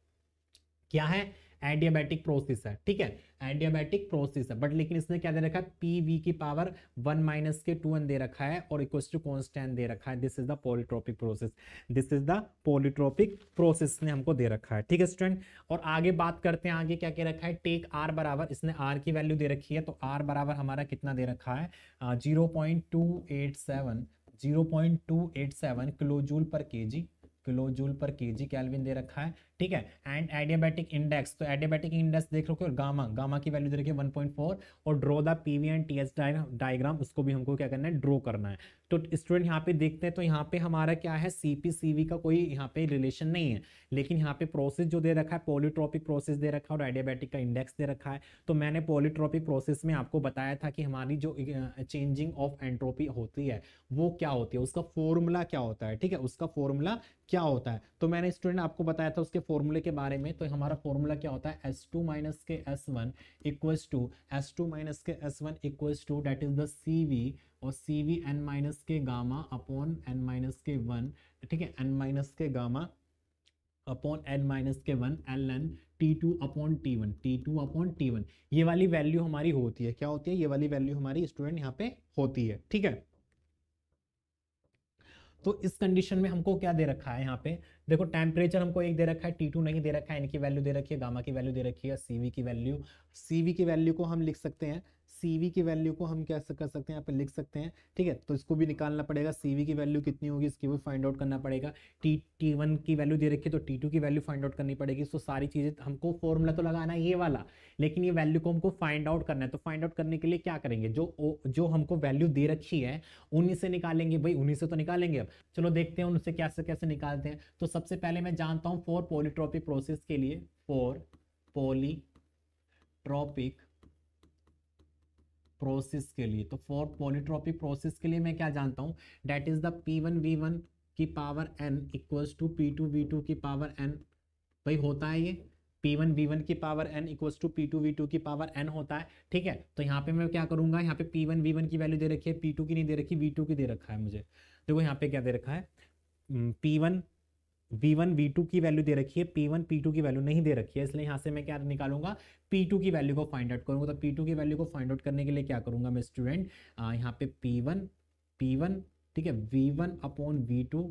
क्या है एडियाबैटिक प्रोसेस है ठीक है एडियाबैटिक प्रोसेस है बट लेकिन इसने क्या दे रखा है पी वी की पावर वन माइनस के टू एन दे रखा है और इक्वल टू कॉन्स्टेंट दे रखा है this is the polytropic process this is the polytropic process ने हमको दे रखा है ठीक है स्टूडेंट और आगे बात करते हैं आगे क्या कह रखा है टेक आर बराबर इसने आर की वैल्यू दे रखी है तो आर बराबर हमारा कितना दे रखा है zero point two eight seven zero point two eight seven kilo joule per K जी kilo joule per K G kelvin दे रखा है ठीक है एंड एडियाबैटिक इंडेक्स तो एडियाबैटिक इंडेक्स देख रखो और गामा गामा की वैल्यू दे रखी है 1.4 और draw the P V and T S diagram उसको भी हमको क्या करना है ड्रॉ करना है तो स्टूडेंट यहाँ पे देखते हैं तो यहाँ पे हमारा क्या है सीपीसीवी का कोई यहाँ पे रिलेशन नहीं है लेकिन यहाँ पे प्रोसेस जो दे रखा है पोलिट्रॉपिक प्रोसेस दे रखा है और एडियाबैटिक का इंडेक्स दे रखा है तो मैंने पोलिट्रॉपिक प्रोसेस में आपको बताया था कि हमारी जो चेंजिंग ऑफ एंट्रोपी होती है वो क्या होती है उसका फॉर्मूला क्या होता है ठीक है उसका फॉर्मूला क्या होता है तो मैंने स्टूडेंट आपको बताया था उसके फॉर्मूले के बारे में तो हमारा फॉर्मूला क्या होता है एस टू माइनस के S one equals to S two minus के S one equals to that is the C V और सी वी एन माइनस के गामा अपॉन एन माइनस के वन ठीक है एन माइनस के गामा अपॉन एन माइनस के one L N T two upon T one T two upon T one ये वाली value हमारी होती है क्या होती है ये वाली वैल्यू हमारी स्टूडेंट यहाँ पे होती है ठीक है तो इस कंडीशन में हमको क्या दे रखा है यहाँ पे देखो टेम्परेचर हमको एक दे रखा है टी टू नहीं दे रखा है इनकी वैल्यू दे रखी है गामा की वैल्यू दे रखी है सीवी की वैल्यू सीवी की वैल्यू को हम लिख सकते हैं सी की वैल्यू को हम कैसे कर सकते हैं यहाँ पे लिख सकते हैं ठीक है तो इसको भी निकालना पड़ेगा सी की वैल्यू कितनी होगी इसकी भी फाइंड आउट करना पड़ेगा टी टी वन की वैल्यू दे रखी है तो टी टू की वैल्यू फाइंड आउट करनी पड़ेगी सो सारी चीज़ें हमको फॉर्मूला तो लगाना ये वाला लेकिन ये वैल्यू को हमको फाइंड आउट करना है तो फाइंड आउट करने के लिए क्या करेंगे जो जो हमको वैल्यू दे रखी है उन्हीं से निकालेंगे भाई उन्हीं से तो निकालेंगे अब चलो देखते हैं उनसे कैसे कैसे निकालते हैं तो सबसे पहले मैं जानता हूँ फोर पोलिट्रॉपिक प्रोसेस के लिए फोर पोली ट्रॉपिक प्रोसेस के लिए तो फॉर पॉलीट्रॉपिक प्रोसेस के लिए मैं क्या जानता हूँ that is the P one V one की power N equals to P two V two की पावर एन भाई होता है ये पी वन वी वन की power N equals to P two V two की पावर एन होता है ठीक है तो यहाँ पे मैं क्या करूँगा यहाँ पे पी वन वी वन की वैल्यू दे रखी है पी टू की नहीं दे रखी वी टू की दे रखा है मुझे देखो यहाँ पे क्या दे रखा है P hmm, one V1 V2 की वैल्यू दे रखी है पी P2 की वैल्यू नहीं दे रखी है इसलिए यहाँ से मैं क्या निकालूंगा P2 की वैल्यू को फाइंड आउट करूंगा तो P2 की वैल्यू को फाइंड आउट करने के लिए क्या करूंगा मैं स्टूडेंट यहाँ पे P1 P1 ठीक है V1 अपॉन V2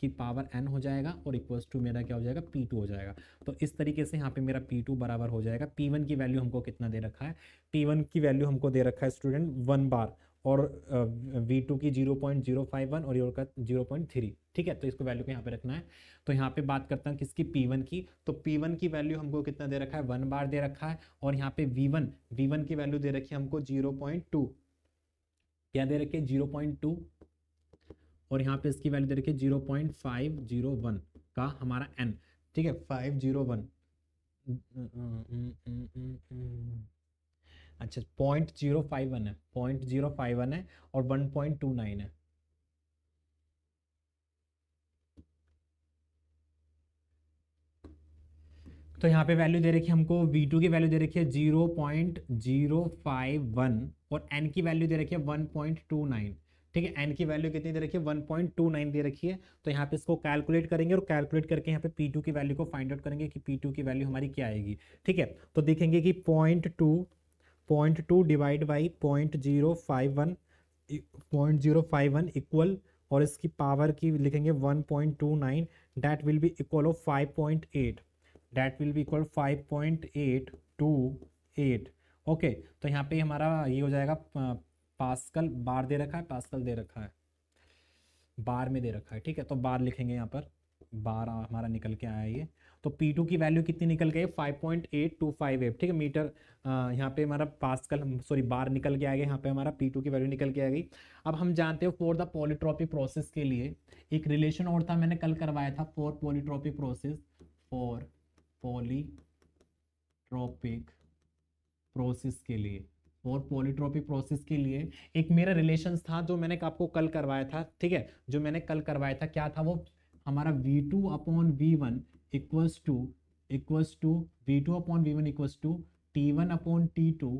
की पावर एन हो जाएगा और इक्वल्स टू मेरा क्या हो जाएगा पी टू हो जाएगा तो इस तरीके से यहाँ पे मेरा पी टू बराबर हो जाएगा पी वन की वैल्यू हमको कितना दे रखा है पी वन की वैल्यू हमको दे रखा है स्टूडेंट वन बार और वी टू की zero point zero five one और योर का जीरो पॉइंट थ्री ठीक है तो इसको वैल्यू को यहाँ पे रखना है तो यहाँ पे बात करता हूँ किसकी पी वन की तो पी वन की वैल्यू हमको कितना दे रखा है वन बार दे रखा है और यहाँ पे वी वन वी वन की वैल्यू दे रखी है हमको जीरो पॉइंट टू क्या दे रखे है जीरो पॉइंट टू और यहाँ पे इसकी वैल्यू दे रखी है zero point five zero one का हमारा एन ठीक है फाइव जीरो वन अच्छा पॉइंट जीरो फाइव वन है पॉइंट जीरो फाइव वन है और वन पॉइंट टू नाइन है तो यहाँ पे वैल्यू दे रखी है हमको वी टू की वैल्यू दे रखी है zero point zero five one और एन की वैल्यू दे रखी है वन पॉइंट टू नाइन ठीक है एन की वैल्यू कितनी दे रखी है वन पॉइंट टू नाइन दे रखी है तो यहाँ पे इसको कैलकुलेट करेंगे और कैलकुलेट करके यहाँ पे पी टू की वैल्यू को फाइंड आउट करेंगे कि पी टू की वैल्यू हमारी क्या आएगी ठीक है तो देखेंगे कि point two point two divide by point zero five one point zero five one equal और इसकी पावर की लिखेंगे one point two nine that will be equal of five point eight that will be equal five point eight two eight okay तो यहाँ पे हमारा ये हो जाएगा पास्कल बार दे रखा है पास्कल दे रखा है बार में दे रखा है ठीक है तो बार लिखेंगे यहाँ पर बार हमारा निकल के आया ये तो पी टू की वैल्यू कितनी निकल गई five point eight two five eight ठीक है मीटर यहाँ पे हमारा पास्कल सॉरी बार निकल के आ गया यहाँ पे हमारा पी टू की वैल्यू निकल के आ गई अब हम जानते हो फॉर द पॉलीट्रॉपिक प्रोसेस के लिए एक रिलेशन और था मैंने कल करवाया था for polytropic process for polytropic process के लिए और पॉलीट्रॉपिक प्रोसेस के लिए एक मेरा रिलेशन था जो मैंने आपको कल करवाया था ठीक है जो मैंने कल करवाया था क्या था वो हमारा V2 two upon V one equals to equals to V two upon V one equals to T one upon T two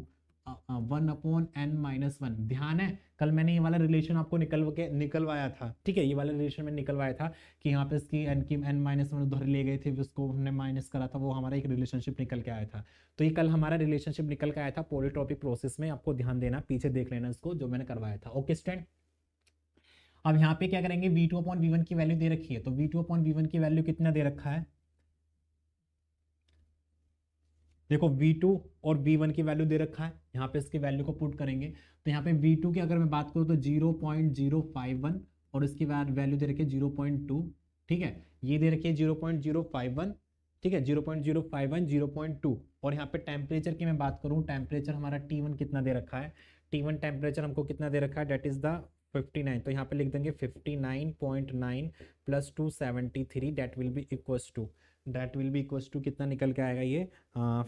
one upon N minus one ध्यान है कल मैंने ये वाला रिलेशन आपको निकल के निकलवाया था ठीक है ये वाला रिलेशन मैंने निकलवाया था कि यहाँ पे इसकी एन की एन माइनस वन उधर ले गए थे उसको हमने माइनस करा था वो हमारा एक रिलेशनशिप निकल के आया था तो ये कल हमारा रिलेशनशिप निकल के आया था पोलिट्रॉपिक प्रोसेस में आपको ध्यान देना पीछे देख लेना इसको जो मैंने करवाया था ओके स्टैंड अब यहाँ पे क्या करेंगे V two upon V one की वैल्यू दे रखी है तो V two upon V one की वैल्यू कितना दे रखा है देखो V2 और V1 की वैल्यू दे रखा है यहाँ पे इसकी वैल्यू को पुट करेंगे तो यहाँ पे V2 की अगर मैं बात करूँ तो 0.051 और इसकी वैल्यू दे रखी है जीरो ठीक है ये दे रखी है जीरो ठीक है पॉइंट टू और यहाँ पे टेम्परेचर की मैं बात करूँ टेम्परेचर हमारा वन कितना दे रखा है वन टेम्परेचर हमको कितना दे रखा है डेट इज़ द 59 तो यहाँ पे लिख देंगे 59.9 plus two seventy three that will be equal to that will be equal to कितना निकल के आएगा ये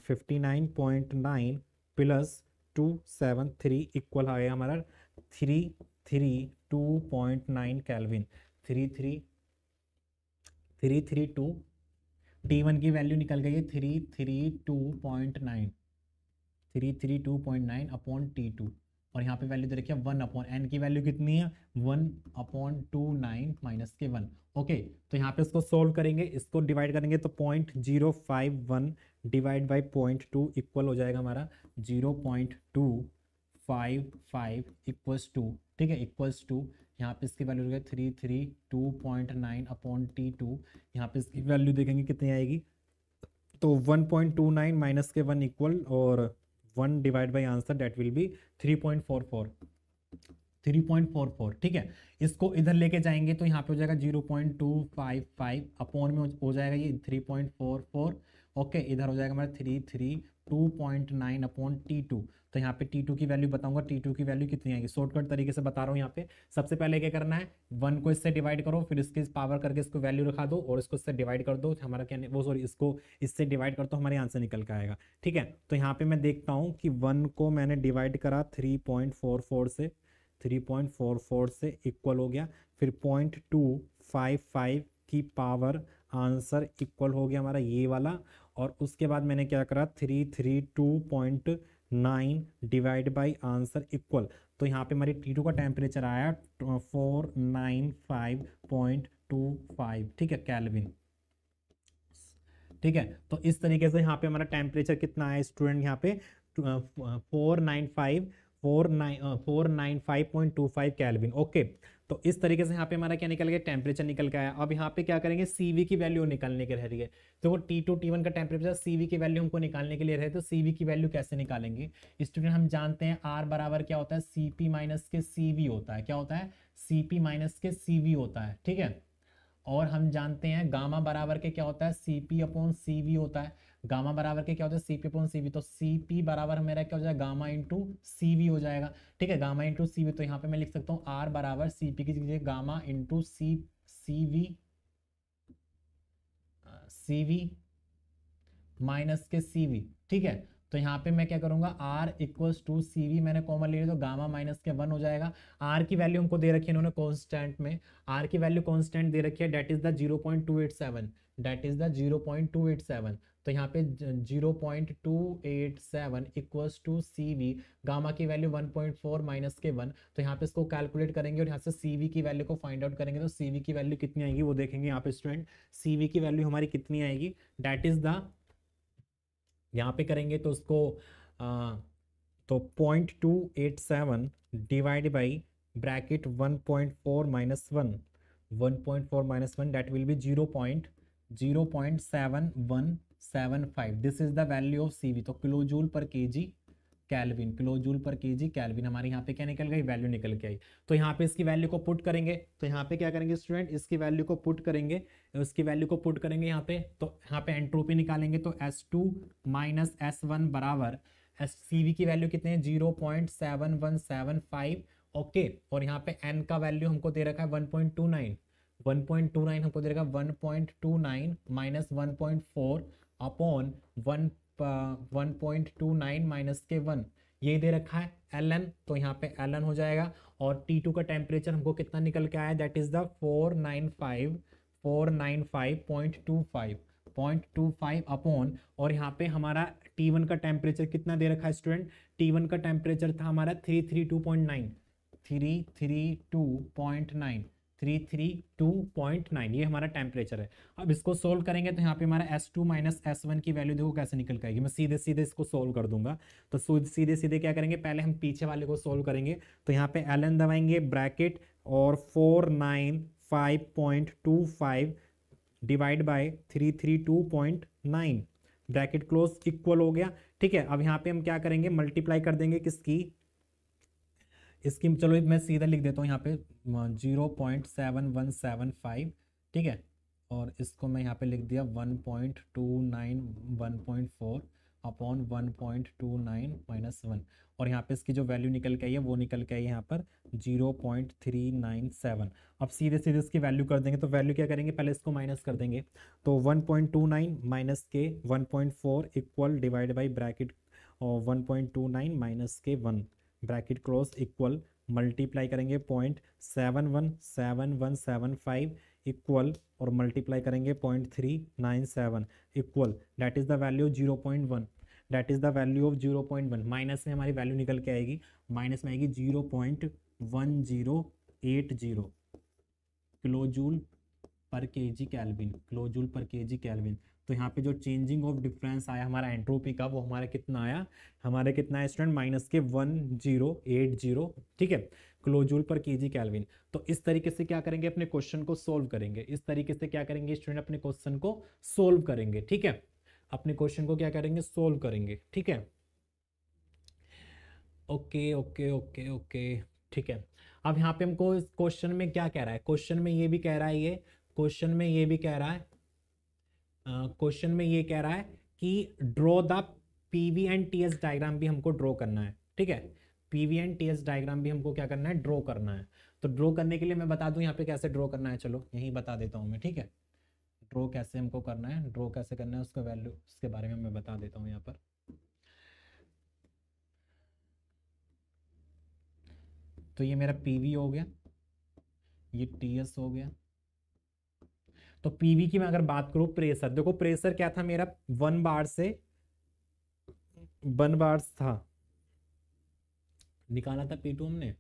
fifty nine point nine plus two seven three equal आ गया हमारा three three two point nine kelvin three three three three two T one की value निकल गई है three three two point nine three three two point nine upon T two और यहाँ पे वैल्यू दे रखी है वन अपॉन एन की वैल्यू कितनी है one upon two nine minus के वन ओके तो यहाँ पे इसको सोल्व करेंगे इसको डिवाइड करेंगे तो point zero five one divide by point two equal हो जाएगा हमारा zero point two five five equals to ठीक है इक्वल्स टू यहाँ पे इसकी value three three two point nine upon T two यहाँ पे इसकी वैल्यू देखेंगे कितनी आएगी तो one point two nine minus के वन इक्वल और one divide by answer that will be three point four four three point four four ठीक है इसको इधर लेके जाएंगे तो यहाँ पे हो जाएगा zero point two five five upon में हो जाएगा ये three point four four okay इधर हो जाएगा हमारा three three two point nine upon T two तो यहाँ पे टी टू की वैल्यू बताऊंगा टी टू की वैल्यू कितनी आएगी शॉर्टकट तरीके से बता रहा हूँ यहाँ पे सबसे पहले क्या करना है वन को इससे डिवाइड करो फिर इसकी पावर करके इसको वैल्यू रखा दो और इसको इससे डिवाइड कर दो हमारा क्या वो सॉरी इसको इससे डिवाइड कर दो हमारे आंसर निकल के आएगा ठीक है तो यहाँ पे मैं देखता हूँ कि वन को मैंने डिवाइड करा थ्री पॉइंट फोर फोर से थ्री पॉइंट फोर फोर से इक्वल हो गया फिर पॉइंट टू फाइव फाइव की पावर आंसर इक्वल हो गया हमारा ये वाला और उसके बाद मैंने क्या करा three three two point nine divide by answer equal तो यहाँ पे हमारी टी टू का टेम्परेचर आया four nine five point two five ठीक है कैलविन ठीक है तो इस तरीके से यहाँ पे हमारा टेम्परेचर कितना आया स्टूडेंट यहाँ पे four nine five four nine four nine five point two five kelvin okay तो इस तरीके से यहाँ पे हमारा क्या निकल गया टेम्परेचर निकल के आया अब यहाँ पे क्या करेंगे सीवी की वैल्यू निकालने के रह रही है तो वो टी टू टी वन का टेम्परेचर सीवी की वैल्यू हमको निकालने के लिए रहे तो सीवी की वैल्यू कैसे निकालेंगे स्टूडेंट हम जानते हैं आर बराबर क्या होता है सी पी माइनस के सी वी होता है क्या होता है सी पी माइनस के सी वी होता है ठीक है और हम जानते हैं गामा बराबर के क्या होता है C P upon C V होता है गामा बराबर के क्या हो जाए सी पी अपन सी तो सी पी बराबर मेरा क्या हो जाएगा गामा इंटू सी वी हो जाएगा ठीक है गामा इंटू सी वी तो यहाँ पे मैं लिख सकता हूँ आर बराबर सी पी की जगह gamma into C C V C V minus के सी वी ठीक है तो यहाँ पे मैं क्या करूँगा R equals to C V मैंने कॉमन ले लिया तो गामा माइनस के वन हो जाएगा आर की वैल्यू हमको दे रखी है इन्होंने कॉन्स्टेंट में आर की वैल्यू कॉन्स्टेंट दे रखी है that is the zero point two eight seven that is the zero point two eight seven तो यहाँ पे zero point two eight seven equals to C V gamma की value one point four minus के one तो यहाँ पे इसको calculate करेंगे और यहाँ से सी वी की वैल्यू को फाइंड आउट करेंगे तो सी वी की वैल्यू कितनी आएगी वो देखेंगे यहाँ पे स्टूडेंट सी वी की वैल्यू हमारी कितनी आएगी डैट इज़ द यहाँ पे करेंगे तो उसको आ, तो point two eight seven divide by bracket one point four minus one one point four minus one that will be zero point zero point seven one seven five this is the value of C तो kilo joule per K G kelvin kilo joule per K G kelvin हमारे यहाँ पे क्या निकल गई value निकल के आई तो यहाँ पे इसकी वैल्यू को पुट करेंगे तो यहाँ पे क्या करेंगे स्टूडेंट इसकी वैल्यू को पुट करेंगे उसकी वैल्यू को पुट करेंगे यहाँ पे तो यहाँ पे एंट्रोपी निकालेंगे तो S two minus S one बराबर एस सी वी की वैल्यू कितने हैं zero point seven one seven five okay और यहाँ पे एन का वैल्यू हमको दे रखा है one point two nine one point two nine हमको दे रखा है one point two nine minus one point four upon one one point two nine minus के वन यही दे रखा है एल एन तो यहाँ पे एल एन हो जाएगा और टी टू का टेम्परेचर हमको कितना निकल के आया that is the four nine five four nine five point two five point two five upon और यहाँ पे हमारा टी वन का टेम्परेचर कितना दे रखा है स्टूडेंट टी वन का टेम्परेचर था हमारा three three two point nine three three two point nine three three two point nine ये हमारा टेम्परेचर है अब इसको सोल्व करेंगे तो यहाँ पे हमारा S two minus S one की वैल्यू देखो कैसे निकल के आएगी मैं सीधे सीधे इसको सोल्व कर दूंगा तो सीधे सीधे क्या करेंगे पहले हम पीछे वाले को सोल्व करेंगे तो यहाँ पे एल एन दबाएंगे ब्रैकेट और four nine five point two five divide by three three two point nine bracket close equal हो गया ठीक है अब यहाँ पे हम क्या करेंगे मल्टीप्लाई कर देंगे किसकी इसकी चलो मैं सीधा लिख देता हूँ यहाँ पे zero point seven one seven five ठीक है और इसको मैं यहाँ पे लिख दिया one point two nine one point four upon one point two nine minus one और यहाँ पे इसकी जो वैल्यू निकल के आई है वो निकल के आई है यहाँ पर zero point three nine seven अब सीधे सीधे इसकी वैल्यू कर देंगे तो वैल्यू क्या करेंगे पहले इसको माइनस कर देंगे तो one point two nine minus के one point four equal divide by bracket one point two nine minus के one bracket close equal multiply करेंगे point seven one seven one seven five equal और multiply करेंगे point three nine seven equal that is the value zero point one that is the value of zero point one minus में हमारी value निकल के आएगी minus में आएगी zero point one zero eight zero kilo joule per K G kelvin kilo joule per K G kelvin तो यहाँ पे जो चेंजिंग ऑफ डिफरेंस आया हमारा एंट्रोपी का वो हमारा कितना आया हमारे कितना आया स्टूडेंट माइनस के वन जीरो एट जीरो ठीक है क्लोजूल पर के जी कैलविन तो इस तरीके से क्या करेंगे अपने क्वेश्चन को सोल्व करेंगे इस तरीके से क्या करेंगे स्टूडेंट अपने क्वेश्चन को सोल्व करेंगे ठीक है अपने क्वेश्चन को क्या करेंगे सोल्व करेंगे ठीक है ओके ओके ओके ओके ठीक है अब यहाँ पे हमको इस क्वेश्चन में क्या कह रहा है क्वेश्चन में ये भी कह रहा है ये क्वेश्चन में ये भी कह रहा है क्वेश्चन में ये कह रहा है कि draw the P V and T S diagram भी हमको ड्रॉ करना है ठीक है P V and T S diagram भी हमको क्या करना है ड्रॉ करना है तो ड्रॉ करने के लिए मैं बता दूं यहाँ पे कैसे ड्रॉ करना है चलो यहीं बता देता हूँ मैं ठीक है ड्रॉ कैसे हमको करना है ड्रॉ कैसे करना है उसका वैल्यू उसके बारे में मैं बता देता हूँ यहाँ पर तो ये मेरा पी हो गया ये टी हो गया तो पीवी की मैं अगर बात करूं प्रेशर देखो प्रेशर क्या था मेरा वन बार से वन बार था निकाला था पी टू हमने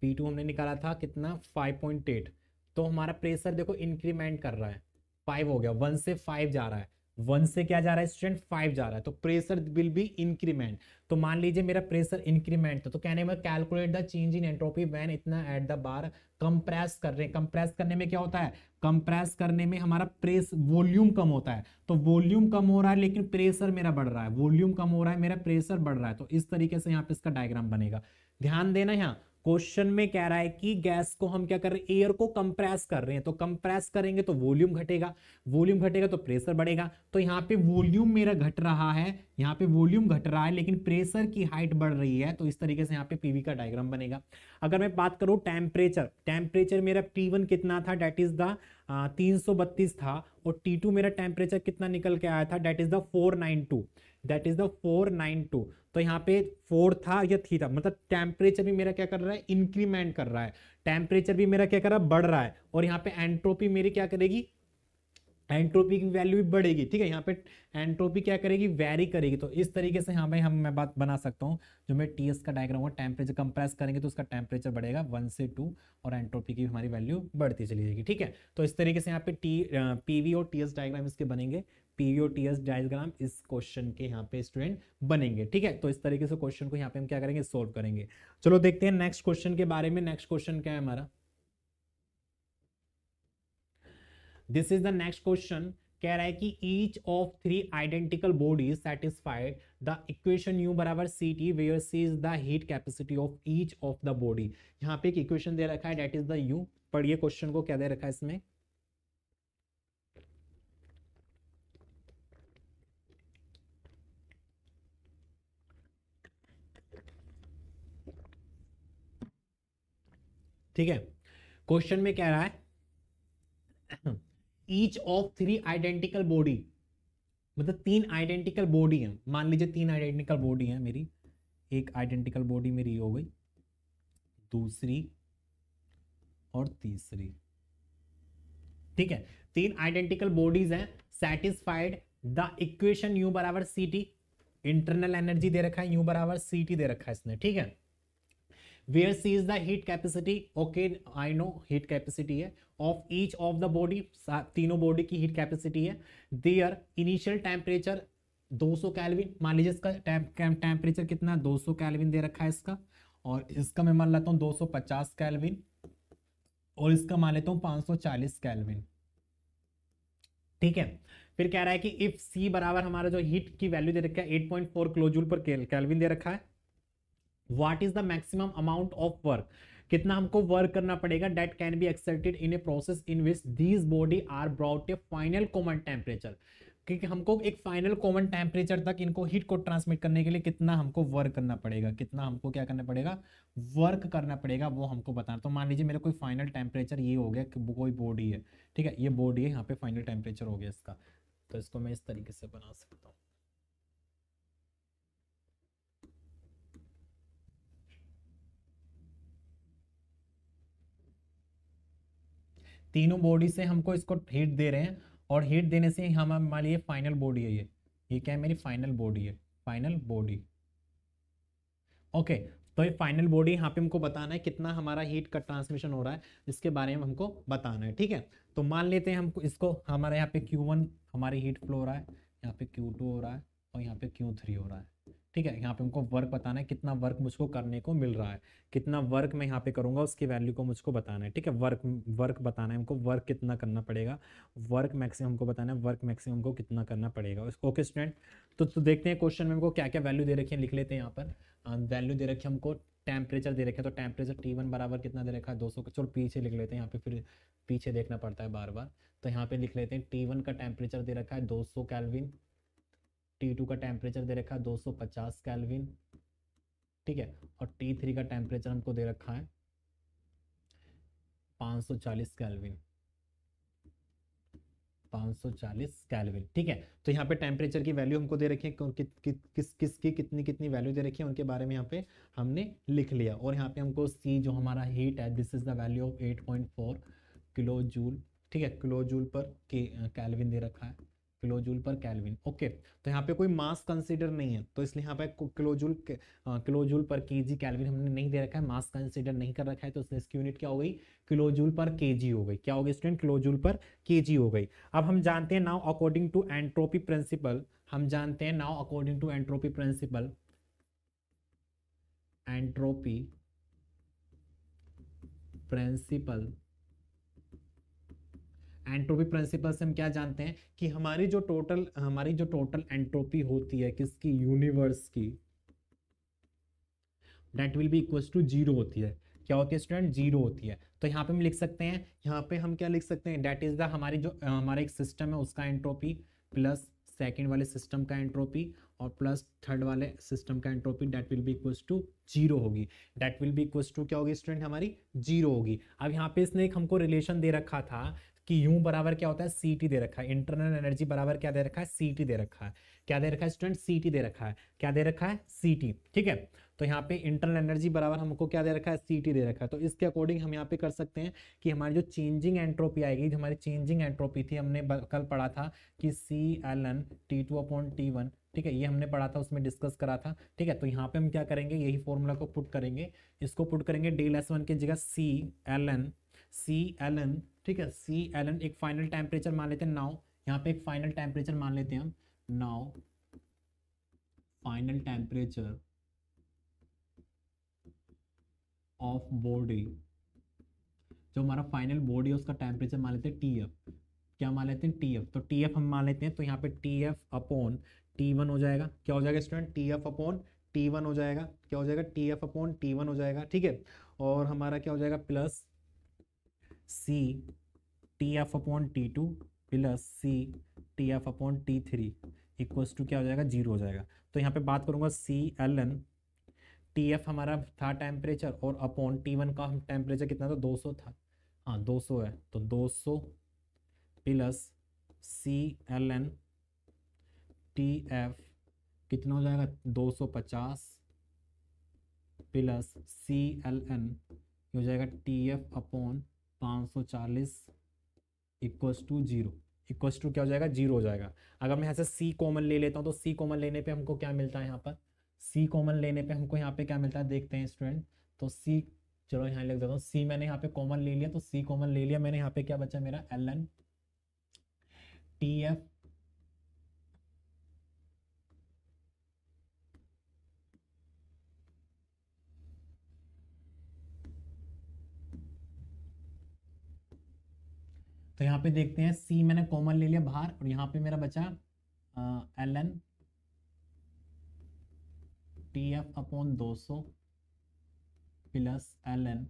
पी टू हमने निकाला था कितना फाइव पॉइंट एट तो हमारा प्रेशर देखो इंक्रीमेंट कर रहा है फाइव हो गया वन से फाइव जा रहा है वन से क्या जा रहा है स्टूडेंट फाइव जा रहा है तो प्रेशर विल बी इंक्रीमेंट तो मान लीजिए मेरा प्रेशर इंक्रीमेंट था तो कहने में calculate the change in entropy when इतना एट द बार कंप्रेस कर रहे कंप्रेस करने में क्या होता है कंप्रेस करने में हमारा प्रेस वॉल्यूम कम होता है तो वॉल्यूम कम हो रहा है लेकिन प्रेशर मेरा बढ़ रहा है वॉल्यूम कम हो रहा है मेरा प्रेशर बढ़ रहा है तो इस तरीके से यहाँ पे इसका डायग्राम बनेगा ध्यान देना यहाँ क्वेश्चन में कह रहा है कि गैस को हम क्या कर रहे हैं एयर को कंप्रेस कर रहे हैं तो कंप्रेस करेंगे तो वॉल्यूम घटेगा वॉल्यूम घटेगा तो प्रेशर बढ़ेगा तो यहाँ पे वॉल्यूम मेरा घट रहा है यहाँ पे वॉल्यूम घट रहा है लेकिन प्रेशर की हाइट बढ़ रही है तो इस तरीके से यहाँ पे पीवी का डायग्राम बनेगा अगर मैं बात करूँ टेम्परेचर टेम्परेचर मेरा पी कितना था डेट इज द तीन था और T2 मेरा टेम्परेचर कितना निकल के आया था that is the 492 that is the two तो यहाँ पे फोर था या थ्री था मतलब टेम्परेचर भी मेरा क्या कर रहा है इंक्रीमेंट कर रहा है टेम्परेचर भी मेरा क्या कर रहा है बढ़ रहा है और यहाँ पे एंट्रोपी मेरी क्या करेगी एंट्रोपी की वैल्यू भी बढ़ेगी ठीक है यहाँ पे एंट्रोपी क्या करेगी वैरी करेगी तो इस तरीके से हाँ भाई हम मैं बात बना सकता हूँ जो मैं टी एस का डायग्राम होगा टेम्परेचर कंप्रेस करेंगे तो उसका टेम्परेचर बढ़ेगा वन से टू और एंट्रोपी की हमारी वैल्यू बढ़ती चली जाएगी ठीक है तो इस तरीके से यहाँ पे टी पी और टी एस डायग्राम इसके बनेंगे P O T S diagram इस क्वेश्चन के यहाँ पे स्टूडेंट बनेंगे ठीक है तो इस तरीके से क्वेश्चन को यहाँ पे हम क्या करेंगे सोल्व करेंगे चलो देखते हैं नेक्स्ट क्वेश्चन के बारे में नेक्स्ट क्वेश्चन क्या है हमारा this is the next question कह रहा है कि each of three identical bodies satisfied the equation U बराबर C T where C is the heat capacity of each of the body यहाँ पे एक इक्वेशन दे रखा है डेट इज द यू पढ़िए क्वेश्चन को क्या दे रखा है इसमें ठीक है क्वेश्चन में कह रहा है each of three identical body मतलब तीन आइडेंटिकल बॉडी हैं मान लीजिए तीन आइडेंटिकल बॉडी हैं मेरी एक आइडेंटिकल बॉडी मेरी हो गई दूसरी और तीसरी ठीक है तीन आइडेंटिकल बॉडीज हैं सेटिस्फाइड द इक्वेशन यू बराबर सी टी इंटरनल एनर्जी दे रखा है यू बराबर सी टी दे रखा है इसने ठीक है where C is the heat capacity okay I know heat capacity है of each of the body तीनों बॉडी की हीट कैपेसिटी है देयर इनिशियल टेम्परेचर 200 कैलविन मान लीजिए इसका टेम्परेचर कितना 200 कैलविन दे रखा है इसका और इसका मैं मान लेता हूँ 250 कैलविन और इसका मान लेता हूँ 540 कैलविन ठीक है फिर कह रहा है कि इफ सी बराबर हमारा जो हीट की वैल्यू दे रखा है 8.4 क्लोजूल पर कैलविन दे रखा है what is the maximum amount of work कितना हमको वर्क करना पड़ेगा that can be accepted in a process in which these body are brought a final common temperature क्योंकि हमको एक फाइनल कॉमन टेम्परेचर तक इनको हीट को ट्रांसमिट करने के लिए कितना हमको वर्क करना पड़ेगा कितना हमको क्या करना पड़ेगा वर्क करना पड़ेगा वो हमको बताना तो मान लीजिए मेरा कोई फाइनल टेम्परेचर ये हो गया कि कोई बॉडी है ठीक है ये बॉडी है यहाँ पे फाइनल टेम्परेचर हो गया इसका तो इसको मैं इस तरीके से बना सकता हूँ तीनों बॉडी से हमको इसको हीट दे रहे हैं और हीट देने से हम हमारे लिए फाइनल बॉडी है ये ये क्या है मेरी फाइनल बॉडी है फाइनल बॉडी ओके तो ये फाइनल बॉडी यहाँ पे हमको बताना है कितना हमारा हीट का ट्रांसमिशन हो रहा है इसके बारे में हमको बताना है ठीक है तो मान लेते हैं हमको इसको हमारे यहाँ पे क्यू वन हमारी हीट फ्लो हो रहा है यहाँ पे क्यू टू हो रहा है और यहाँ पे क्यू थ्री हो रहा है ठीक है यहाँ पे हमको वर्क बताना है कितना वर्क मुझको करने को मिल रहा है कितना वर्क मैं यहाँ पे करूँगा उसकी वैल्यू को मुझको बताना है ठीक है वर्क वर्क बताना है हमको वर्क कितना करना पड़ेगा वर्क मैक्सिमम हमको बताना है वर्क मैक्सिमम हमको कितना करना पड़ेगा ओके स्टूडेंट तो, तो देखते हैं क्वेश्चन में हमको क्या क्या वैल्यू दे रखी है लिख लेते हैं यहाँ पर वैल्यू दे रखी है हमको टेम्परेचर दे रखे तो टेम्परेचर टी वन बराबर कितना दे रखा है दो सौ चलो पीछे लिख लेते हैं यहाँ पे फिर पीछे देखना पड़ता है बार बार तो यहाँ पे लिख लेते हैं टी वन का टेम्परेचर दे रखा है दो सौ कैलविन T2 का टेम्परेचर दे रखा है 250 केल्विन ठीक है और T3 का टेम्परेचर हमको दे रखा है 540 केल्विन 540 कैलविन ठीक है तो यहाँ पे टेम्परेचर की वैल्यू हमको दे रखी है कि, कि, किस किस की कितनी कितनी वैल्यू दे रखी है उनके बारे में यहाँ पे हमने लिख लिया और यहाँ पे हमको सी जो हमारा हीट है this is the value of 8.4 kilo joule ठीक है किलो जूल पर के कैलविन दे रखा है किलोजूल पर कैलविन ओके तो यहाँ पे कोई मास कंसिडर नहीं है तो इसलिए यहाँ पे किलोजूल किलोजूल पर के जी कैलविन हमने नहीं दे रखा है मास कंसिडर नहीं कर रखा है तो इसलिए इसकी यूनिट क्या हो गई किलोजूल पर केजी हो गई क्या हो गई स्टूडेंट किलोजूल पर केजी हो गई अब हम जानते हैं now according to entropy principle हम जानते हैं now according to entropy principle entropy principle entropy principle से हम क्या जानते हैं कि हमारी जो टोटल हमारी जो टोटल एंट्रोपी होती है किसकी यूनिवर्स की that will be equals to zero होती है क्या होती है स्टूडेंट जीरो होती है तो यहाँ पे हम लिख सकते हैं यहाँ पे हम क्या लिख सकते हैं डेट इज़ द हमारी जो हमारा एक सिस्टम है उसका एंट्रोपी प्लस सेकेंड वाले सिस्टम का एंट्रोपी और प्लस थर्ड वाले सिस्टम का entropy that will be equals to zero होगी that will be equals to क्या होगी स्टूडेंट हमारी जीरो होगी अब यहाँ पे इसने एक हमको रिलेशन दे रखा था कि यू बराबर क्या होता है सी टी दे रखा है इंटरनल एनर्जी बराबर क्या दे रखा है सी टी दे रखा है क्या दे रखा है स्टूडेंट सी टी दे रखा है क्या दे रखा है सी टी ठीक है तो यहाँ पे इंटरनल एनर्जी बराबर हमको क्या दे रखा है सी टी दे रखा है तो इसके अकॉर्डिंग हम यहाँ पे कर सकते हैं कि हमारी जो चेंजिंग एंट्रोपी आएगी जो हमारी चेंजिंग एंट्रोपी थी हमने कल पढ़ा था कि C L N T two upon T one ठीक है ये हमने पढ़ा था उसमें डिस्कस करा था ठीक है तो यहाँ पे हम क्या करेंगे यही फॉर्मूला को पुट करेंगे इसको पुट करेंगे डेल एस वन की जगह C L N C L N ठीक है सी एल एन एक फाइनल टेम्परेचर मान लेते हैं नाउ यहाँ पे एक फाइनल टेम्परेचर मान लेते हैं हम now final temperature of body जो हमारा फाइनल बॉडी है उसका टेम्परेचर मान लेते हैं टी एफ क्या मान लेते हैं टी एफ तो टी एफ हम मान लेते हैं तो यहाँ पे T F upon T one हो जाएगा क्या हो जाएगा student T F upon T one हो जाएगा क्या हो जाएगा T F upon T one हो जाएगा ठीक है और हमारा क्या हो जाएगा plus C T F upon T two plus C T F upon T three equals to क्या हो जाएगा जीरो हो जाएगा तो यहाँ पे बात करूँगा C L N T F हमारा था टेम्परेचर और अपॉन टी वन का टेम्परेचर कितना था दो सौ था हाँ दो सौ है तो दो सौ plus C L N T F कितना हो जाएगा दो सौ पचास प्लस सी एल एन हो जाएगा टी एफ अपॉन पाँच सौ चालीस equals to zero equals to क्या हो जाएगा जीरो हो जाएगा अगर मैं यहाँ से सी कॉमन ले लेता हूँ तो सी कॉमन लेने पे हमको क्या मिलता है यहाँ पर सी कॉमन लेने पे हमको यहाँ पे क्या मिलता है देखते हैं स्टूडेंट तो सी चलो यहाँ लिख देता हूँ सी मैंने यहाँ पे कॉमन ले लिया तो सी कॉमन ले लिया मैंने यहाँ पे क्या बचा मेरा एल एन टी एफ तो यहाँ पे देखते हैं सी मैंने कॉमन ले लिया बाहर और यहाँ पे मेरा बचा L N T F upon दो सौ plus L N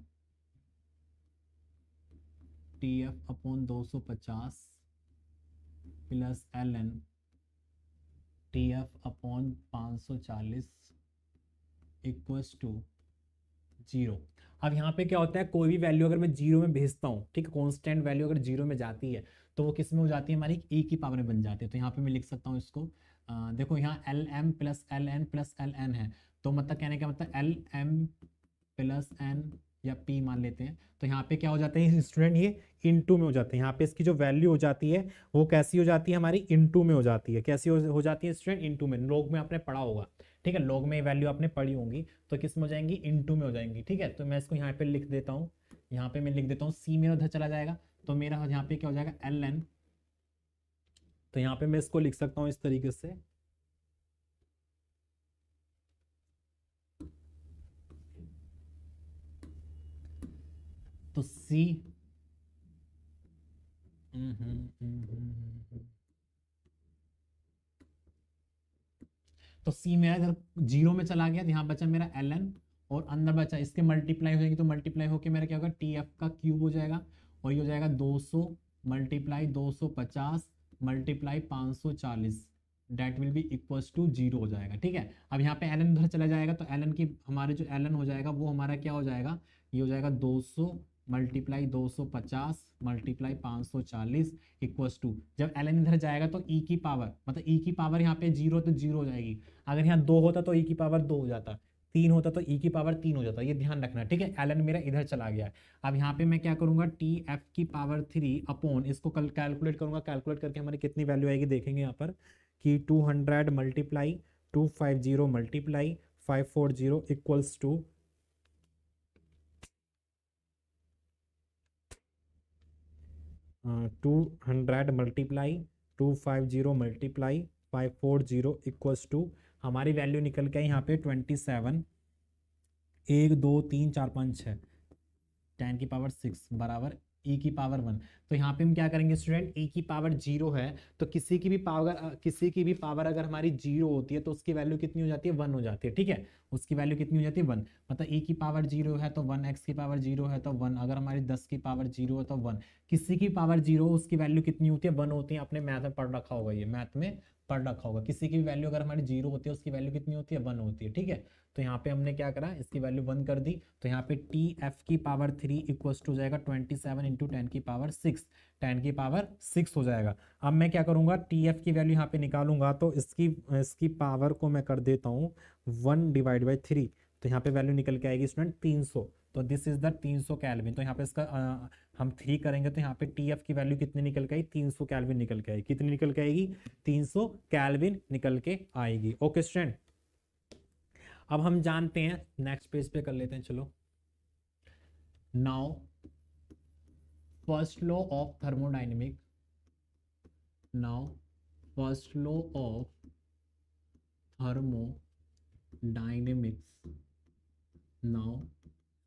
T F upon दो सौ पचास plus L N T F upon पाँच सौ चालीस इक्वस टू जीरो अब यहाँ पे क्या होता है कोई भी वैल्यू अगर मैं जीरो में भेजता हूँ ठीक है कॉन्स्टेंट वैल्यू अगर जीरो में जाती है तो वो किस में हो जाती है हमारी ई की पावर में बन जाती है तो यहाँ पे मैं लिख सकता हूँ इसको आ, देखो यहाँ L M plus L N plus L N है तो मतलब कहने का मतलब एल एम प्लस एन या पी मान लेते हैं तो यहाँ पे क्या हो जाते हैं स्टूडेंट ये टू में हो जाते हैं यहाँ पे इसकी जो वैल्यू हो जाती है वो कैसी हो जाती है हमारी टू में हो जाती है कैसी हो, जाती है स्टूडेंट टू में लोग में आपने पढ़ा होगा ठीक है लॉग में वैल्यू आपने पढ़ी होंगी तो किस में हो जाएंगी इन में हो जाएंगी ठीक है तो मैं इसको यहाँ पे लिख देता हूँ यहाँ पे मैं लिख देता हूँ सी मेरा उधर चला जाएगा तो मेरा यहाँ पे क्या हो जाएगा एल एन तो यहाँ पे मैं इसको लिख सकता हूँ इस तरीके से तो सी हम्म हम्म हम्म, हम्म, हम्म। तो सी मेरा इधर जीरो में चला गया तो यहाँ बचा मेरा एल और अंदर बचा इसके मल्टीप्लाई हो जाएगी तो मल्टीप्लाई होकर मेरा क्या होगा टी एफ का क्यूब हो जाएगा और ये हो जाएगा दो सौ मल्टीप्लाई दो सौ पचास मल्टीप्लाई पाँच सौ चालीस that will be equals to zero हो जाएगा ठीक है अब यहाँ पे एल उधर चला जाएगा तो एल की हमारे जो एल हो जाएगा वो हमारा क्या हो जाएगा ये हो जाएगा दो सौ मल्टीप्लाई दो सौ पचास मल्टीप्लाई पाँच सौ चालीस इक्वस टू जब एल एन इधर जाएगा तो ई e की पावर मतलब ई e की पावर यहाँ पे जीरो तो जीरो हो जाएगी अगर यहाँ दो होता तो ई e की पावर दो हो जाता तीन होता तो ई e की पावर तीन हो जाता ये ध्यान रखना ठीक है एल एन मेरा इधर चला गया अब यहाँ पे मैं क्या करूँगा टी एफ की पावर थ्री अपोन इसको कल कैलकुलेट करूँगा कैलकुलेट करके हमारी कितनी वैल्यू आएगी देखेंगे यहाँ पर कि two hundred multiply two five zero multiply five four zero equals to two hundred multiply two five zero multiply five four zero equals to हमारी वैल्यू निकल के यहाँ पे ट्वेंटी सेवन एक दो तीन चार पाँच छः टेन की पावर सिक्स बराबर ई e की पावर वन तो यहाँ पे हम क्या करेंगे स्टूडेंट ई e की पावर जीरो है तो किसी की भी पावर किसी की भी पावर अगर हमारी जीरो होती है तो उसकी वैल्यू कितनी हो जाती है वन हो जाती है ठीक है उसकी वैल्यू कितनी हो जाती है वन मतलब ई e की पावर जीरो है तो वन एक्स की पावर जीरो है तो वन अगर हमारी दस की पावर जीरो है तो वन किसी की पावर जीरो उसकी वैल्यू कितनी होती है वन होती है आपने मैथ में पढ़ रखा होगा ये मैथ में पढ़ रखा होगा किसी की भी वैल्यू अगर हमारी जीरो होती है उसकी वैल्यू कितनी होती है वन होती है ठीक है तो यहाँ पे हमने क्या करा इसकी वैल्यू वन कर दी तो यहाँ पे टी एफ की पावर थ्री इक्वल्स टू जाएगा ट्वेंटी सेवन इंटू टेन की पावर सिक्स टेन की पावर सिक्स हो जाएगा अब मैं क्या करूँगा टी एफ की वैल्यू यहाँ पे निकालूंगा तो इसकी इसकी पावर को मैं कर देता हूँ वन डिवाइड बाई थ्री तो यहाँ पे वैल्यू निकल के आएगी स्टूडेंट तीन सौ तो दिस इज द 300 कैलविन तो यहाँ पे इसका आ, हम थ्री करेंगे तो यहाँ पे टी एफ की वैल्यू कितनी निकल के आई सौ कैलविन निकल के आएगी कितनी निकल के आएगी 300 कैलविन निकल के आएगी ओके स्टूडेंट अब हम जानते हैं नेक्स्ट पेज पे कर लेते हैं चलो now first law of thermodynamic now first law of thermodynamics now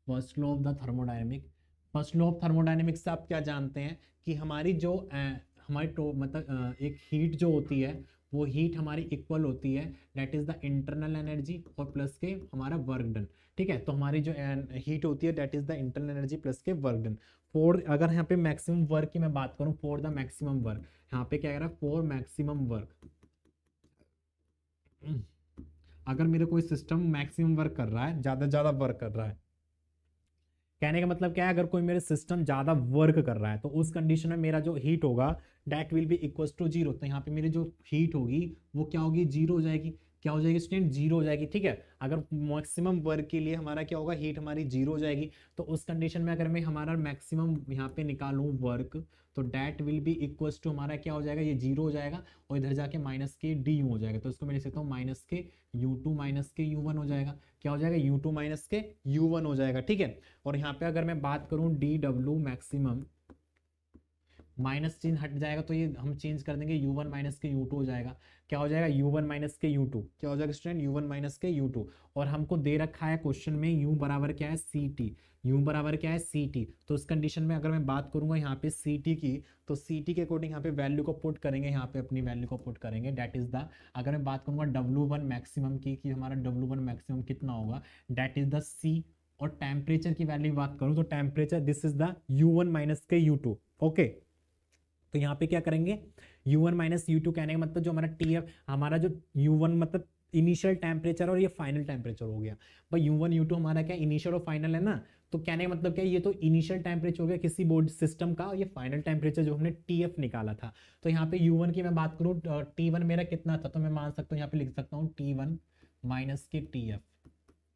first law of the thermodynamic first law of thermodynamics से आप क्या जानते हैं कि हमारी जो हमारी टो मतलब एक हीट जो होती है वो हीट हमारी इक्वल होती है that is the internal energy और प्लस के हमारा वर्क डन ठीक है तो हमारी जो हीट होती है that is the internal energy plus के वर्क डन फोर अगर यहाँ पे मैक्सिमम वर्क की मैं बात करूँ फोर द मैक्सिमम वर्क यहाँ पे क्या कह रहा है फोर मैक्सिमम वर्क अगर मेरे कोई सिस्टम मैक्सिमम वर्क कर रहा है ज़्यादा ज़्यादा वर्क कर रहा है कहने का मतलब क्या है अगर कोई मेरे सिस्टम ज़्यादा वर्क कर रहा है तो उस कंडीशन में मेरा जो हीट होगा that will be equal to zero तो यहाँ पे मेरी जो हीट होगी वो क्या होगी जीरो हो जाएगी क्या हो जाएगी स्टूडेंट जीरो हो जाएगी ठीक है अगर मैक्सिमम वर्क के लिए हमारा क्या होगा हीट हमारी जीरो हो जाएगी तो उस कंडीशन में अगर मैं हमारा मैक्सिमम यहाँ पे निकालू वर्क तो that will be equal to हमारा क्या हो जाएगा ये जीरो हो जाएगा और इधर जाके माइनस के डी यू हो जाएगा तो इसको मैं लिख सकता हूँ माइनस के यू टू माइनस के यू वन हो जाएगा क्या हो जाएगा यू टू माइनस के यू वन हो जाएगा ठीक है और यहाँ पे अगर मैं बात करूँ डी डब्ल्यू मैक्सिमम माइनस चिन्ह हट जाएगा तो ये हम चेंज कर देंगे यू वन माइनस के यू टू हो जाएगा क्या हो जाएगा यू वन माइनस के यू टू क्या हो जाएगा स्टूडेंट यू वन माइनस के यू टू और हमको दे रखा है क्वेश्चन में यू बराबर क्या है सी टी यू बराबर क्या है सी टी तो इस कंडीशन में अगर मैं बात करूंगा यहाँ पे सी टी की तो सी टी के अकॉर्डिंग यहाँ पे वैल्यू को पुट करेंगे यहाँ पे अपनी वैल्यू को पुट करेंगे डैट इज़ द अगर मैं बात करूंगा डब्ल्यू वन मैक्सिमम की कि हमारा डब्ल्यू वन मैक्सिमम कितना होगा डैट इज़ द सी और टेम्परेचर की वैल्यू बात करूँ तो temperature this is the U one minus के यू टू ओके तो यहाँ पे क्या करेंगे U one minus U two कहने का मतलब जो हमारा टी एफ हमारा जो यू वन मतलब इनिशियल टेम्परेचर और ये फाइनल टेम्परेचर हो गया भाई यू वन यू टू हमारा क्या इनिशियल और फाइनल है ना तो कहने का मतलब क्या ये तो इनिशियल टेम्परेचर हो गया किसी बोर्ड सिस्टम का और ये फाइनल टेम्परेचर जो हमने टी एफ निकाला था तो यहाँ पे यू वन की मैं बात करूँ टी वन मेरा कितना था तो मैं मान सकता हूँ यहाँ पे लिख सकता हूँ टी वन माइनस के टी एफ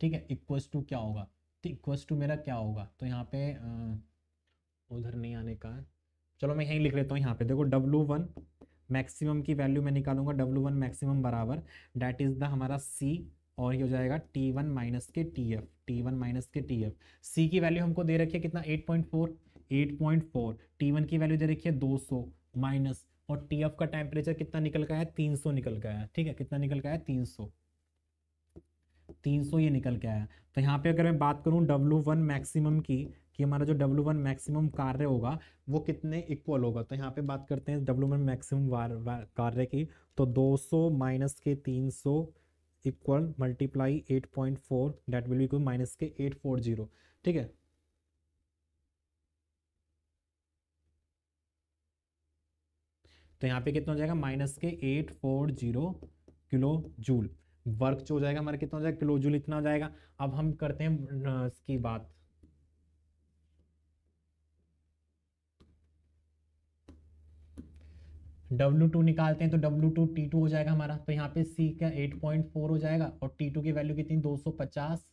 ठीक है इक्वस टू क्या होगा तो इक्वस टू मेरा क्या होगा तो यहाँ पे उधर नहीं आने का चलो मैं यहीं लिख लेता हूँ यहाँ पे देखो डब्लू वन मैक्सिमम की वैल्यू मैं निकालूंगा डब्ल्यू वन मैक्सिमम बराबर डैट इज़ द हमारा सी और ये हो जाएगा टी वन माइनस के T F T one minus के टी एफ सी की वैल्यू हमको दे रखी है कितना eight point four eight point four T one की वैल्यू दे रखी है दो सौ माइनस और टी एफ का टेम्परेचर कितना निकल का है तीन सौ निकल का है ठीक है कितना निकल का है तीन सौ तीन सौ ये निकल के आया तो यहाँ पे अगर मैं बात करूँ डब्लू वन मैक्सिमम की कि हमारा जो डब्ल्यू वन मैक्सिमम कार्य होगा वो कितने इक्वल होगा तो यहाँ पे बात करते हैं डब्ल्यू वन मैक्सिमम कार्य की तो 200 सौ माइनस के 300 सौ equal multiply eight point four that will equal minus के एट फोर जीरो ठीक है तो यहाँ पे कितना हो जाएगा माइनस के eight four zero kilo joule work जो हो जाएगा हमारा कितना हो जाएगा किलो जूल इतना हो जाएगा अब हम करते हैं इसकी बात डब्ल्यू टू निकालते हैं तो डब्ल्यू टू टी टू हो जाएगा हमारा तो यहाँ पे सी का एट पॉइंट फोर हो जाएगा और टी टू की वैल्यू कितनी दो सौ पचास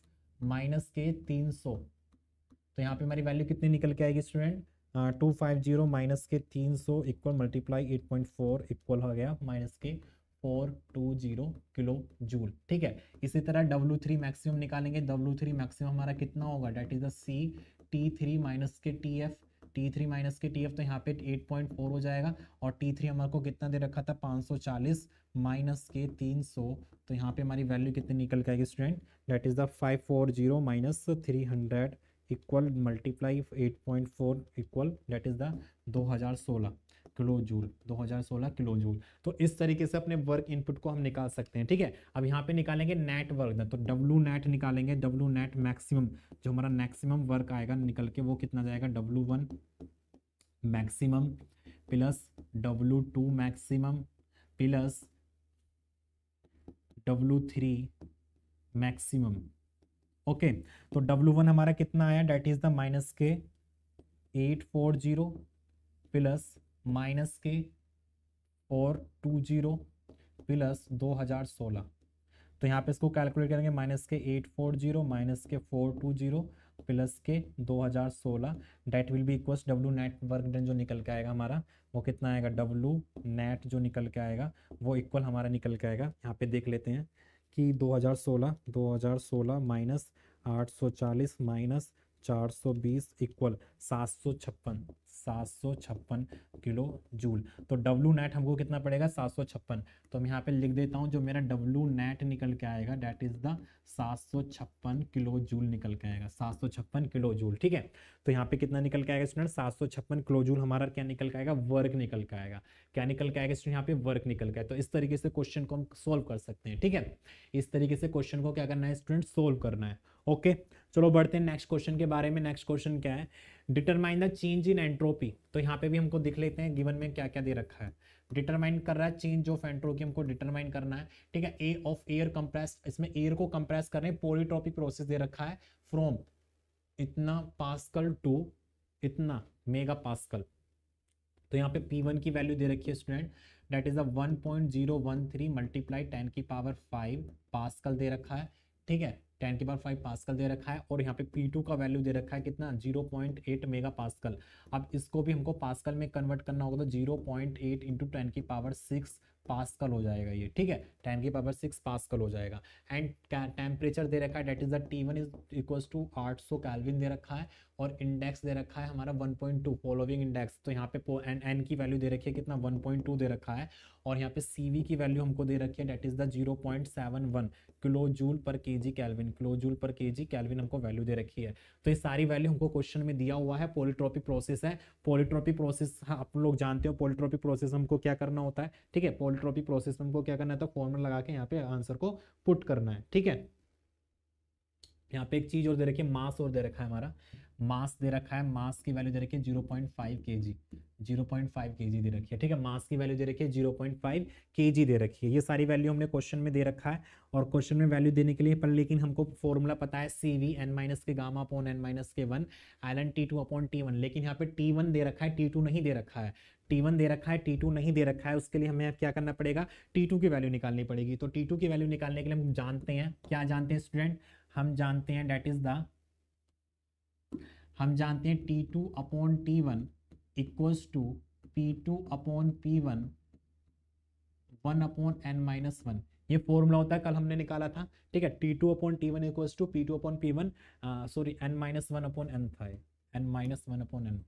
माइनस के तीन सौ तो यहाँ पे हमारी वैल्यू कितनी निकल के आएगी student two five zero minus के तीन सौ equal multiply eight point four equal हो गया माइनस के four two zero kilo joule ठीक है इसी तरह डब्ल्यू थ्री मैक्सिमम निकालेंगे डब्ल्यू थ्री मैक्सिमम हमारा कितना होगा that is the C T three minus के T F T three minus के टी एफ तो यहाँ पे एट पॉइंट फोर हो जाएगा और टी थ्री हमारे को कितना दे रखा था पाँच सौ चालीस माइनस के तीन सौ तो यहाँ पे हमारी वैल्यू कितनी निकल के आएगी student that is the five four zero minus three hundred equal multiply eight point four equal that is the दो हज़ार सोलह किलो जूल 2016 किलो जूल तो इस तरीके से अपने वर्क इनपुट को हम निकाल सकते हैं ठीक है अब यहाँ पे निकालेंगे नेट वर्क तो डब्लू नेट निकालेंगे डब्लू नेट मैक्सिमम जो हमारा मैक्सिमम वर्क आएगा निकल के वो कितना जाएगा W one maximum plus W two maximum plus W three maximum okay तो डब्लू वन हमारा कितना आया डेट इज द माइनस के eight four zero plus minus के और टू जीरो प्लस दो हज़ार सोलह तो यहाँ पे इसको कैलकुलेट करेंगे माइनस के एट फोर जीरो माइनस के फोर टू जीरो प्लस के दो हज़ार सोलह that will be equals W net work done जो निकल के आएगा हमारा वो कितना आएगा डब्ल्यू नेट जो निकल के आएगा वो इक्वल हमारा निकल के आएगा यहाँ पे देख लेते हैं कि दो हज़ार सोलह दो हज़ार सोलह माइनस आठ सौ चालीस माइनस चार सौ बीस इक्वल सात सौ छप्पन 756 किलो जूल तो डब्लू नेट हमको कितना पड़ेगा 756 तो हम यहाँ पे लिख देता हूँ जो मेरा डब्लू नेट निकल के आएगा that is the 756 kilo joule निकल के आएगा 756 किलो जूल ठीक है तो यहाँ पे कितना निकल के आएगा स्टूडेंट 756 किलो जूल हमारा क्या निकल के आएगा वर्क निकल के आएगा क्या निकल के आएगा स्टूडेंट यहाँ पे वर्क निकल के तो इस तरीके से क्वेश्चन को हम सोल्व कर सकते हैं ठीक है इस तरीके से क्वेश्चन को क्या करना है स्टूडेंट सोल्व करना है ओके चलो बढ़ते हैं नेक्स्ट क्वेश्चन के बारे में नेक्स्ट क्वेश्चन क्या है determine the change in entropy तो यहाँ पे भी हमको दिख लेते हैं गिवन में क्या क्या दे रखा है डिटरमाइन कर रहा है चेंज ऑफ एंट्रोपी हमको डिटरमाइन करना है ठीक है ए ऑफ एयर कंप्रेस इसमें एयर को कंप्रेस कर रहे हैं पोलिट्रोपी प्रोसेस दे रखा है फ्रॉम इतना पास्कल टू इतना मेगा पास्कल तो यहाँ पे पी वन की वैल्यू दे रखी है student that is one point zero one three multiply ten की पावर फाइव पासकल दे रखा है ठीक है टेन के पावर फाइव पास्कल दे रखा है और यहाँ पे पी टू का वैल्यू दे रखा है कितना zero point eight mega pascal अब इसको भी हमको पास्कल में कन्वर्ट करना होगा तो zero point eight into ten की पावर सिक्स पास्कल हो जाएगा ये ठीक है टेन की पावर सिक्स पास्कल हो जाएगा एंड टेम्परेचर दे रखा है that is the T one is equal to आठ सौ कैलविन दे रखा है और इंडेक्स दे रखा है हमारा 1.2 पॉइंट फॉलोविंग इंडेक्स तो यहाँ पे एन एन की वैल्यू दे रखी है कितना 1.2 दे रखा है और यहाँ पे सीवी की वैल्यू हमको दे रखी है that is the 0.71 kilo joule per K G kelvin kilo joule per K G kelvin हमको वैल्यू दे रखी है तो ये सारी वैल्यू हमको क्वेश्चन में दिया हुआ है पोलिट्रॉपिक प्रोसेस है पोलिट्रॉपिक प्रोसेस हाँ, आप लोग जानते हो पोलिट्रॉपिक प्रोसेस हमको क्या करना होता है ठीक है पोलिट्रॉपिक प्रोसेस हमको क्या करना है तो फॉर्मल लगा के यहाँ पे आंसर को पुट करना है ठीक है यहाँ पे एक चीज़ और दे रखी है मास और दे रखा है हमारा मास दे रखा है मास की वैल्यू दे रखी है जीरो पॉइंट फाइव के जी जीरो पॉइंट फाइव के जी दे रखी है ठीक है मास की वैल्यू दे रखी है जीरो पॉइंट फाइव के जी दे रखी है ये सारी वैल्यू हमने क्वेश्चन में दे रखा है और क्वेश्चन में वैल्यू देने के लिए पर लेकिन हमको फॉर्मूला पता है सी वी एन माइनस के गामा अपॉन एन माइनस के one L T two upon T one लेकिन यहाँ पे टी वन दे रखा है टी टू नहीं दे रखा है टी वन दे रखा है टी टू नहीं दे रखा है उसके लिए हमें क्या करना पड़ेगा टी टू की वैल्यू निकालनी पड़ेगी तो टी टू की वैल्यू निकालने के लिए हम जानते हैं क्या जानते हैं स्टूडेंट हम जानते हैं दैट इज़ द हम जानते हैं T two upon T one equals to P two upon P one one upon N minus one ये फॉर्मूला होता है कल हमने निकाला था ठीक है T two upon T one equals to P two upon P one sorry N minus one upon N था N minus one upon N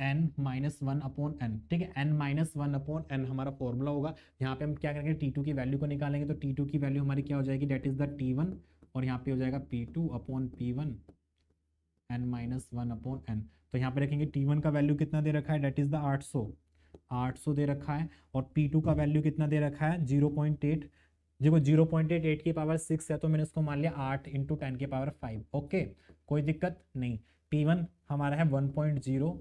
N minus one upon N ठीक है N minus one upon N हमारा formula होगा यहाँ पे हम क्या करेंगे टी टू की वैल्यू को निकालेंगे तो टी टू की वैल्यू हमारी क्या हो जाएगी that is the T one और यहाँ पे हो जाएगा P two upon P one N minus one upon N तो यहाँ पे रखेंगे टी वन का वैल्यू कितना दे रखा है डेट इज़ द आठ सौ आठ सौ दे रखा है और पी टू का वैल्यू कितना दे रखा है जीरो पॉइंट एट देखो जीरो पॉइंट एट एट की पावर सिक्स है तो मैंने उसको मान लिया आठ इंटू टेन की पावर फाइव ओके कोई दिक्कत नहीं पी वन हमारा है one point zero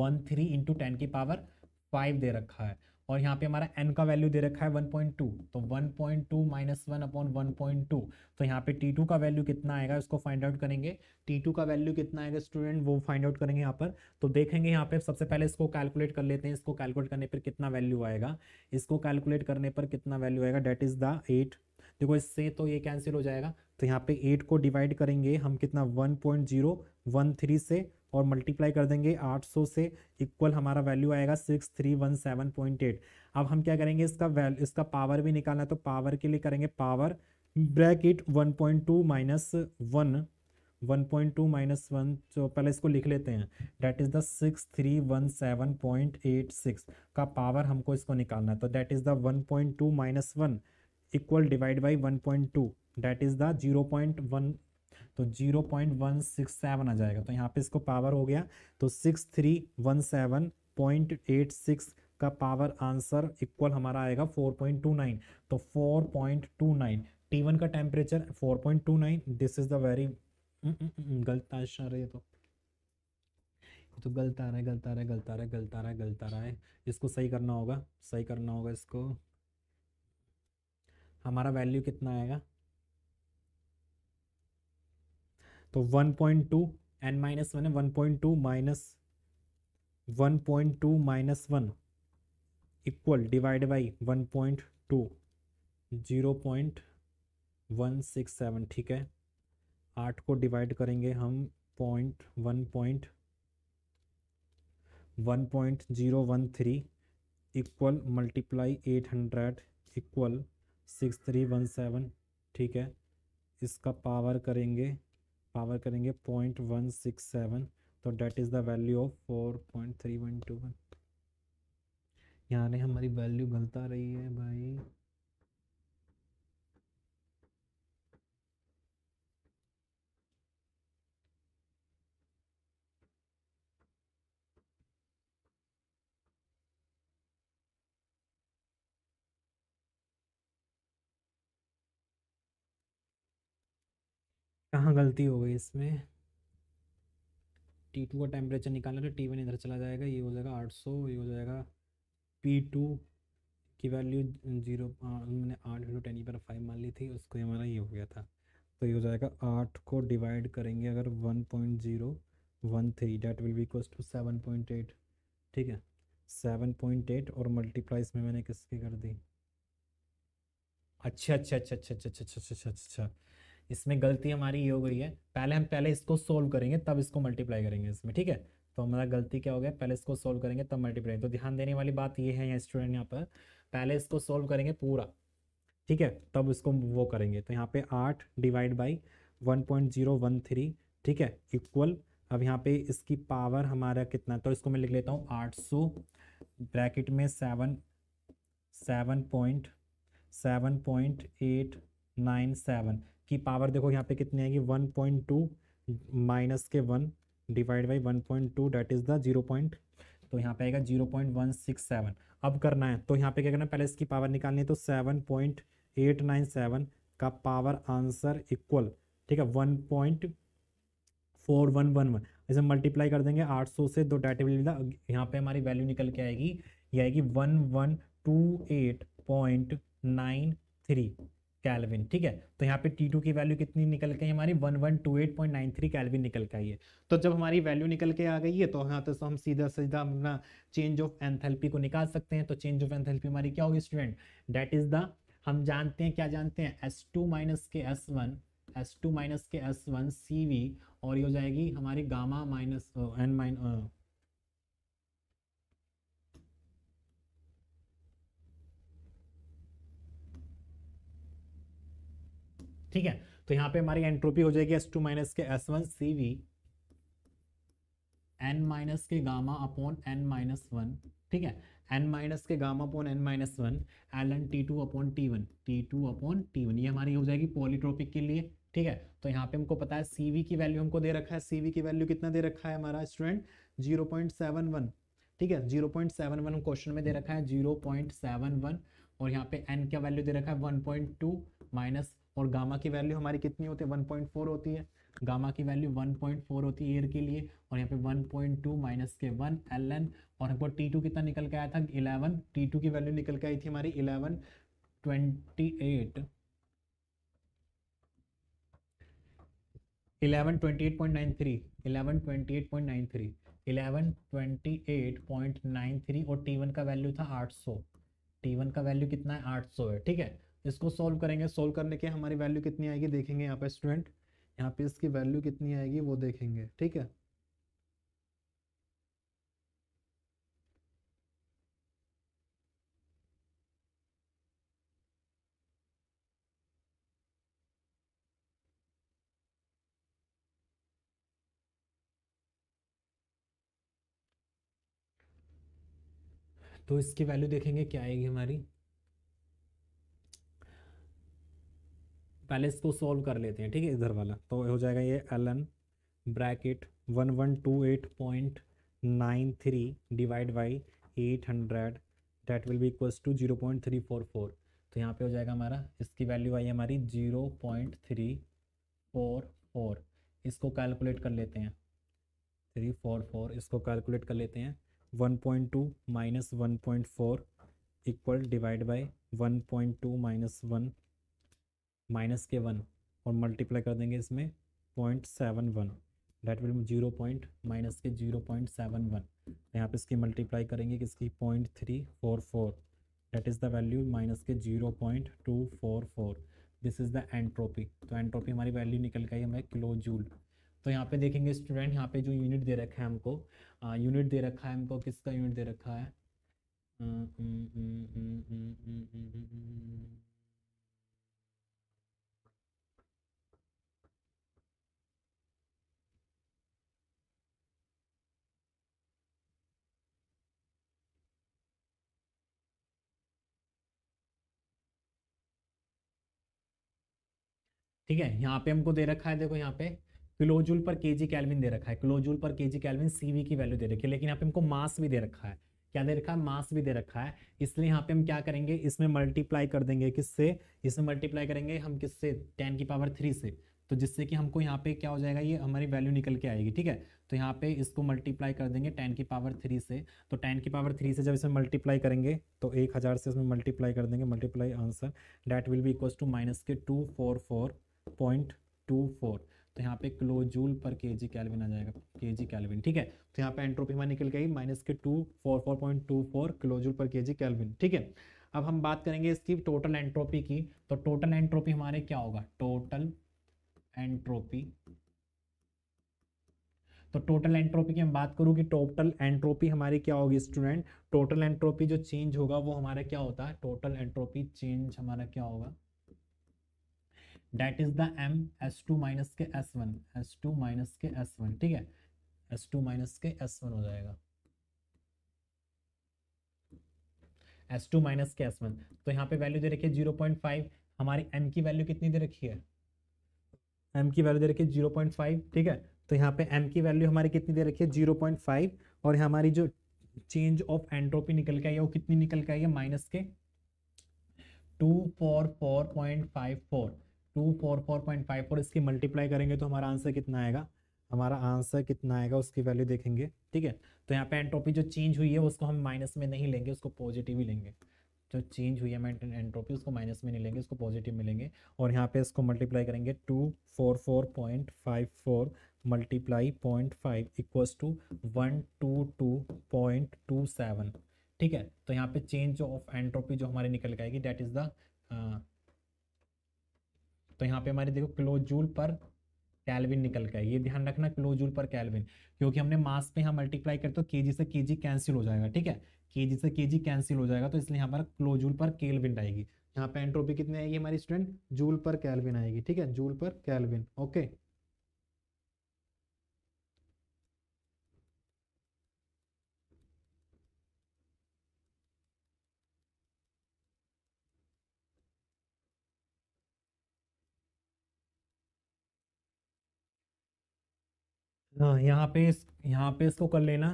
one three into ten की पावर फाइव दे रखा है और यहाँ पे हमारा एन का वैल्यू दे रखा है 1.2 तो 1.2 point two minus one upon one तो यहाँ पे T2 का वैल्यू कितना आएगा इसको फाइंड आउट करेंगे T2 का वैल्यू कितना आएगा स्टूडेंट वो फाइंड आउट करेंगे यहाँ पर तो देखेंगे यहाँ पे सबसे पहले इसको कैलकुलेट कर लेते हैं इसको कैलकुलेट करने पर कितना वैल्यू आएगा इसको कैलकुलेट करने पर कितना वैल्यू आएगा डेट इज़ द एट देखो इससे तो ये कैंसिल हो जाएगा तो यहाँ पे एट को डिवाइड करेंगे हम कितना one point zero one three से और मल्टीप्लाई कर देंगे 800 से इक्वल हमारा वैल्यू आएगा 6317.8 अब हम क्या करेंगे इसका वैल्यू इसका पावर भी निकालना है तो पावर के लिए करेंगे power bracket 1.2 point two minus one one point two minus one तो पहले इसको लिख लेते हैं that is the six three one seven point eight six का पावर हमको इसको निकालना है तो that is the one point two minus one equal divide by one point two that is the zero point one तो 0.167 आ जाएगा तो यहाँ पे इसको पावर हो गया तो 6317.86 का पावर आंसर इक्वल हमारा आएगा 4.29 तो 4.29 T1 का temperature 4.29 this is the very गलत आशा रही तो तो गलत आ रहा है गलत आ रहा है गलत आ रहा है गलत आ रहा है गलत आ रहा है इसको सही करना होगा सही करना होगा इसको हमारा वैल्यू कितना आएगा तो 1.2 point two N minus one है one point two minus one point two minus one equal divide by one point two zero point one six seven ठीक है आठ को डिवाइड करेंगे हम point one point one point zero one three equal multiply eight hundred equal six three one seven ठीक है इसका power करेंगे पावर करेंगे पॉइंट वन सिक्स सेवन तो that is the value of four point three one two one यहाँ हमारी value गलत आ रही है भाई कहाँ गलती हो गई इसमें टी टू का टेम्परेचर निकालना तो टी वन इधर चला जाएगा ये हो जाएगा आठ सौ ये हो जाएगा पी टू की वैल्यू जीरो मैंने आठ इंटू टेन पर फाइव मान ली थी उसको हमारा ये हो गया था तो ये हो जाएगा आठ को डिवाइड करेंगे अगर one point zero one three that will be cost two seven point eight ठीक है सेवन पॉइंट एट और मल्टीप्लाई इसमें मैंने किसकी कर दी अच्छा अच्छा अच्छा अच्छा अच्छा अच्छा अच्छा अच्छा अच्छा, अच्छा। इसमें गलती हमारी ये हो गई है पहले हम पहले इसको सोल्व करेंगे तब इसको मल्टीप्लाई करेंगे इसमें ठीक है तो हमारा गलती क्या हो गया पहले इसको सोल्व करेंगे तब मल्टीप्लाई तो ध्यान देने वाली बात ये है यहाँ स्टूडेंट यहाँ पर पहले इसको सोल्व करेंगे पूरा ठीक है तब इसको वो करेंगे तो यहाँ पे आठ divide by one point zero one three ठीक है इक्वल अब यहाँ पे इसकी पावर हमारा कितना तो इसको मैं लिख लेता हूँ आठ सौ ब्रैकेट में seven seven point seven point eight nine seven की पावर देखो यहाँ पे कितनी आएगी वन पॉइंट टू माइनस के one divide by one point two that is the zero point तो यहाँ पे आएगा zero point one six seven अब करना है तो यहाँ पे क्या करना है पहले इसकी पावर निकालनी है तो seven point eight nine seven का पावर आंसर इक्वल ठीक है one point four one one one इसे मल्टीप्लाई कर देंगे आठ सौ से दो डाटे विल यहाँ पे हमारी वैल्यू निकल के आएगी ये आएगी one one two eight point nine three kelvin ठीक है तो यहाँ पे T2 की वैल्यू कितनी निकल के हमारी 1128.93 कैलविन निकल के आई है तो जब हमारी वैल्यू निकल के आ गई है तो यहाँ तो हम सीधा सीधा अपना चेंज ऑफ एंथेल्पी को निकाल सकते हैं तो चेंज ऑफ एंथेल्पी हमारी क्या होगी स्टूडेंट डेट इज द हम जानते हैं क्या जानते हैं एस टू माइनस के S one S two minus के एस वन सी वी और ये हो जाएगी हमारी गामा माइनस एन माइन ठीक है तो यहाँ पे हमारी एंट्रोपी हो जाएगी एस टू माइनस के S one C V N minus के gamma upon N minus one ठीक है एन माइनस के gamma upon N minus one L N T two upon T one T two upon T one ये हमारी हो जाएगी polytropic के लिए ठीक है तो यहाँ पे हमको पता है सी की वैल्यू हमको दे रखा है सी की वैल्यू कितना दे रखा है हमारा student zero point seven one ठीक है zero point seven one question में दे रखा है जीरो पॉइंट सेवन वन और यहाँ पे एन का वैल्यू दे रखा है वन पॉइंट टू माइनस और गामा की वैल्यू हमारी कितनी होती है 1.4 होती है गामा की वैल्यू 1.4 होती है एयर के लिए और यहाँ पे 1.2 पॉइंट टू माइनस के वन एल एन और हमको टी टू कितना निकल के आया था 11 टी टू की वैल्यू निकल के आई थी हमारी 11 eleven twenty eight point nine three eleven twenty eight point nine three eleven twenty eight point nine three और टी वन का वैल्यू था आठ सौ टी वन का वैल्यू कितना है आठ सौ है ठीक है इसको सॉल्व करेंगे सॉल्व करने के हमारी वैल्यू कितनी आएगी देखेंगे यहाँ पे स्टूडेंट यहाँ पे इसकी वैल्यू कितनी आएगी वो देखेंगे ठीक है तो इसकी वैल्यू देखेंगे क्या आएगी हमारी पहले इसको सॉल्व कर लेते हैं ठीक है इधर वाला तो हो जाएगा ये L N bracket one one two eight point nine three divide by eight hundred that will be equals to zero point three four four तो यहाँ पे हो जाएगा हमारा इसकी वैल्यू आई हमारी zero point three four four इसको कैलकुलेट कर लेते हैं थ्री फोर फोर इसको कैलकुलेट कर लेते हैं one point two minus one point four equal divide by one point two minus one minus के वन और मल्टीप्लाई कर देंगे इसमें point seven one that will zero point minus के जीरो पॉइंट सेवन वन यहाँ पर इसकी मल्टीप्लाई करेंगे किसकी point three four four that is the value minus के zero point two four four this is the entropy तो entropy हमारी value निकल गई हमें किलो जूल तो यहाँ पे देखेंगे स्टूडेंट यहाँ पे जो यूनिट दे रखा है हमको यूनिट दे रखा है हमको किसका यूनिट दे रखा है ठीक है यहाँ पे हमको दे रखा है देखो यहाँ पे क्लोजुल पर के जी कैलविन दे रखा है kilojoule per K G kelvin V की वैल्यू दे रखी है लेकिन यहाँ पे हमको मास भी दे रखा है क्या दे रखा है मास भी दे रखा है इसलिए यहाँ पे हम क्या करेंगे इसमें मल्टीप्लाई कर देंगे किससे इसमें मल्टीप्लाई करेंगे हम किससे टेन की पावर थ्री से तो जिससे कि हमको यहाँ पे क्या हो जाएगा ये हमारी वैल्यू निकल के आएगी ठीक है तो यहाँ पे इसको मल्टीप्लाई कर देंगे टेन की पावर थ्री से तो टेन की पावर थ्री से जब इसमें मल्टीप्लाई करेंगे तो एक हज़ार से इसमें मल्टीप्लाई कर देंगे multiply answer that will be equal to minus के two four four point two four तो यहाँ पे क्लोजूल पर के जी कैलविन आ जाएगा के जी कैलविन ठीक है तो यहाँ पे एंट्रोपी हमारी निकल गई माइनस के two four four point two four kilojoule per K G kelvin ठीक है अब हम बात करेंगे इसकी टोटल एंट्रोपी की तो टोटल एंट्रोपी हमारे क्या होगा टोटल एंट्रोपी तो टोटल एंट्रोपी की हम बात करूं कि टोटल एंट्रोपी हमारी क्या होगी स्टूडेंट टोटल एंट्रोपी जो चेंज होगा वो हमारा क्या होता है टोटल एंट्रोपी चेंज हमारा क्या होगा that is the M S two minus के S one S two minus के एस वन ठीक है एस टू माइनस के एस वन हो जाएगा एस टू माइनस के एस वन तो यहाँ पे वैल्यू दे रखी है जीरो पॉइंट फाइव हमारी एम की वैल्यू कितनी दे रखी है एम की वैल्यू दे रखी है जीरो पॉइंट फाइव ठीक है तो यहाँ पे एम की वैल्यू हमारी कितनी दे रखी है जीरो पॉइंट फाइव और हमारी जो चेंज ऑफ एंट्रोपी निकल के आई है वो कितनी निकल के आई है माइनस के two four four point five four two four four point five four इसकी मल्टीप्लाई करेंगे तो हमारा आंसर कितना आएगा हमारा आंसर कितना आएगा उसकी वैल्यू देखेंगे ठीक है तो यहाँ पे एंट्रोपी जो चेंज हुई है उसको हम माइनस में नहीं लेंगे उसको पॉजिटिव ही लेंगे जो चेंज हुई है एंट्रोपी उसको माइनस में नहीं लेंगे उसको पॉजिटिव में लेंगे और यहाँ पे इसको मल्टीप्लाई करेंगे two four four point five four multiply point five equals to one two two point two seven ठीक है तो यहाँ पे चेंज ऑफ एंट्रोपी जो हमारी निकल के आएगी डेट इज़ द तो यहाँ पे हमारे देखो क्लोजूल पर कैलविन निकल गया ये ध्यान रखना क्लोजूल पर कैलविन क्योंकि हमने मास पे यहाँ मल्टीप्लाई कर तो के से के कैंसिल हो जाएगा ठीक है के से के कैंसिल हो जाएगा तो इसलिए हमारा क्लोजूल पर केलविन आएगी यहाँ पे एंट्रोपी कितनी आएगी हमारी स्टूडेंट जूल पर कैलविन आएगी ठीक है जूल पर कैलविन ओके हाँ यहाँ पे इस यहाँ पे इसको कर लेना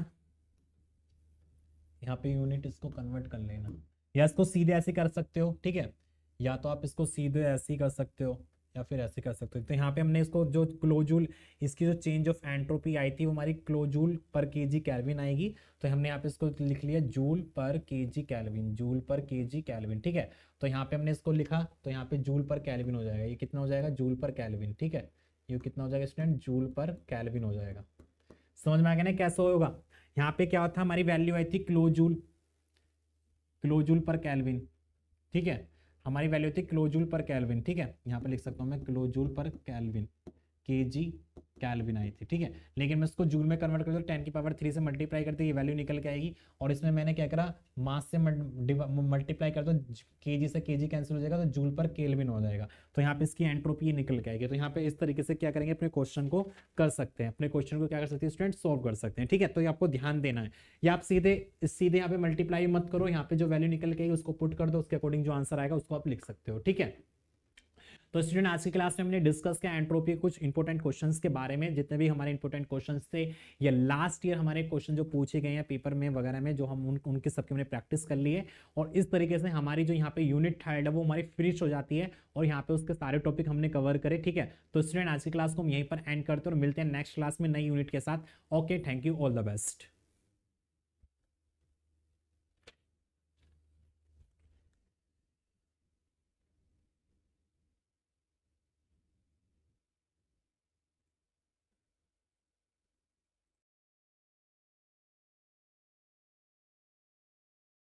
यहाँ पे यूनिट इसको कन्वर्ट कर लेना या इसको सीधे ऐसे कर सकते हो ठीक है या तो आप इसको सीधे ऐसे ही कर सकते हो या फिर ऐसे कर सकते हो तो यहाँ पे हमने इसको जो क्लोजूल इसकी जो चेंज ऑफ एंट्रोपी आई थी वो हमारी क्लोजूल पर के जी कैलविन आएगी तो हमने यहाँ पे इसको लिख लिया joule per K G kelvin joule per K G kelvin ठीक है तो यहाँ पे हमने इसको लिखा तो यहाँ पे जूल पर कैलविन हो जाएगा ये कितना हो जाएगा जूल पर कैलविन ठीक है ये कितना हो जाएगा स्टूडेंट जूल पर कैलविन हो जाएगा समझ में आ गया ना कैसे होगा यहाँ पे क्या होता हमारी वैल्यू आई थी क्लोजूल क्लोजूल पर कैलविन ठीक है हमारी वैल्यू थी क्लोजूल पर कैलविन ठीक है यहाँ पे लिख सकता हूँ मैं क्लोजूल पर कैलविन के जी कैलविन आई थी ठीक है लेकिन मैं इसको जूल में कन्वर्ट कर टेन की पावर थ्री से मल्टीप्लाई करते ये वैल्यू निकल के आएगी और इसमें मैंने क्या करा मास से मल्टीप्लाई कर दो के से के जी कैंसिल हो जाएगा तो जूल पर केलविन हो जाएगा तो यहाँ पे इसकी एंट्रोपी निकल के आएगी तो यहाँ पे इस तरीके से क्या करेंगे अपने क्वेश्चन को कर सकते हैं अपने क्वेश्चन को क्या कर सकते हैं स्टूडेंट सॉल्व कर सकते हैं ठीक है तो ये आपको ध्यान देना है या आप सीधे सीधे यहाँ पे मल्टीप्लाई मत करो यहाँ पे जो वैल्यू निकल के आएगी उसको पुट कर दो उसके अकॉर्डिंग जो आंसर आएगा उसको आप लिख सकते हो ठीक है तो स्टूडेंट आज की क्लास में हमने डिस्कस किया एंट्रोपी कुछ इंपॉर्टेंट क्वेश्चंस के बारे में जितने भी हमारे इंपॉर्टेंट क्वेश्चन थे या लास्ट ईयर हमारे क्वेश्चन जो पूछे गए हैं पेपर में वगैरह में जो हम उन, उनके सबके हमने प्रैक्टिस कर लिए और इस तरीके से हमारी जो यहाँ पे यूनिट थर्ड है वो हमारी फिनिश हो जाती है और यहाँ पे उसके सारे टॉपिक हमने कवर करे ठीक है तो स्टूडेंट आज की क्लास को हम यहीं पर एंड करते हैं और मिलते हैं नेक्स्ट क्लास में नई यूनिट के साथ okay thank you all the best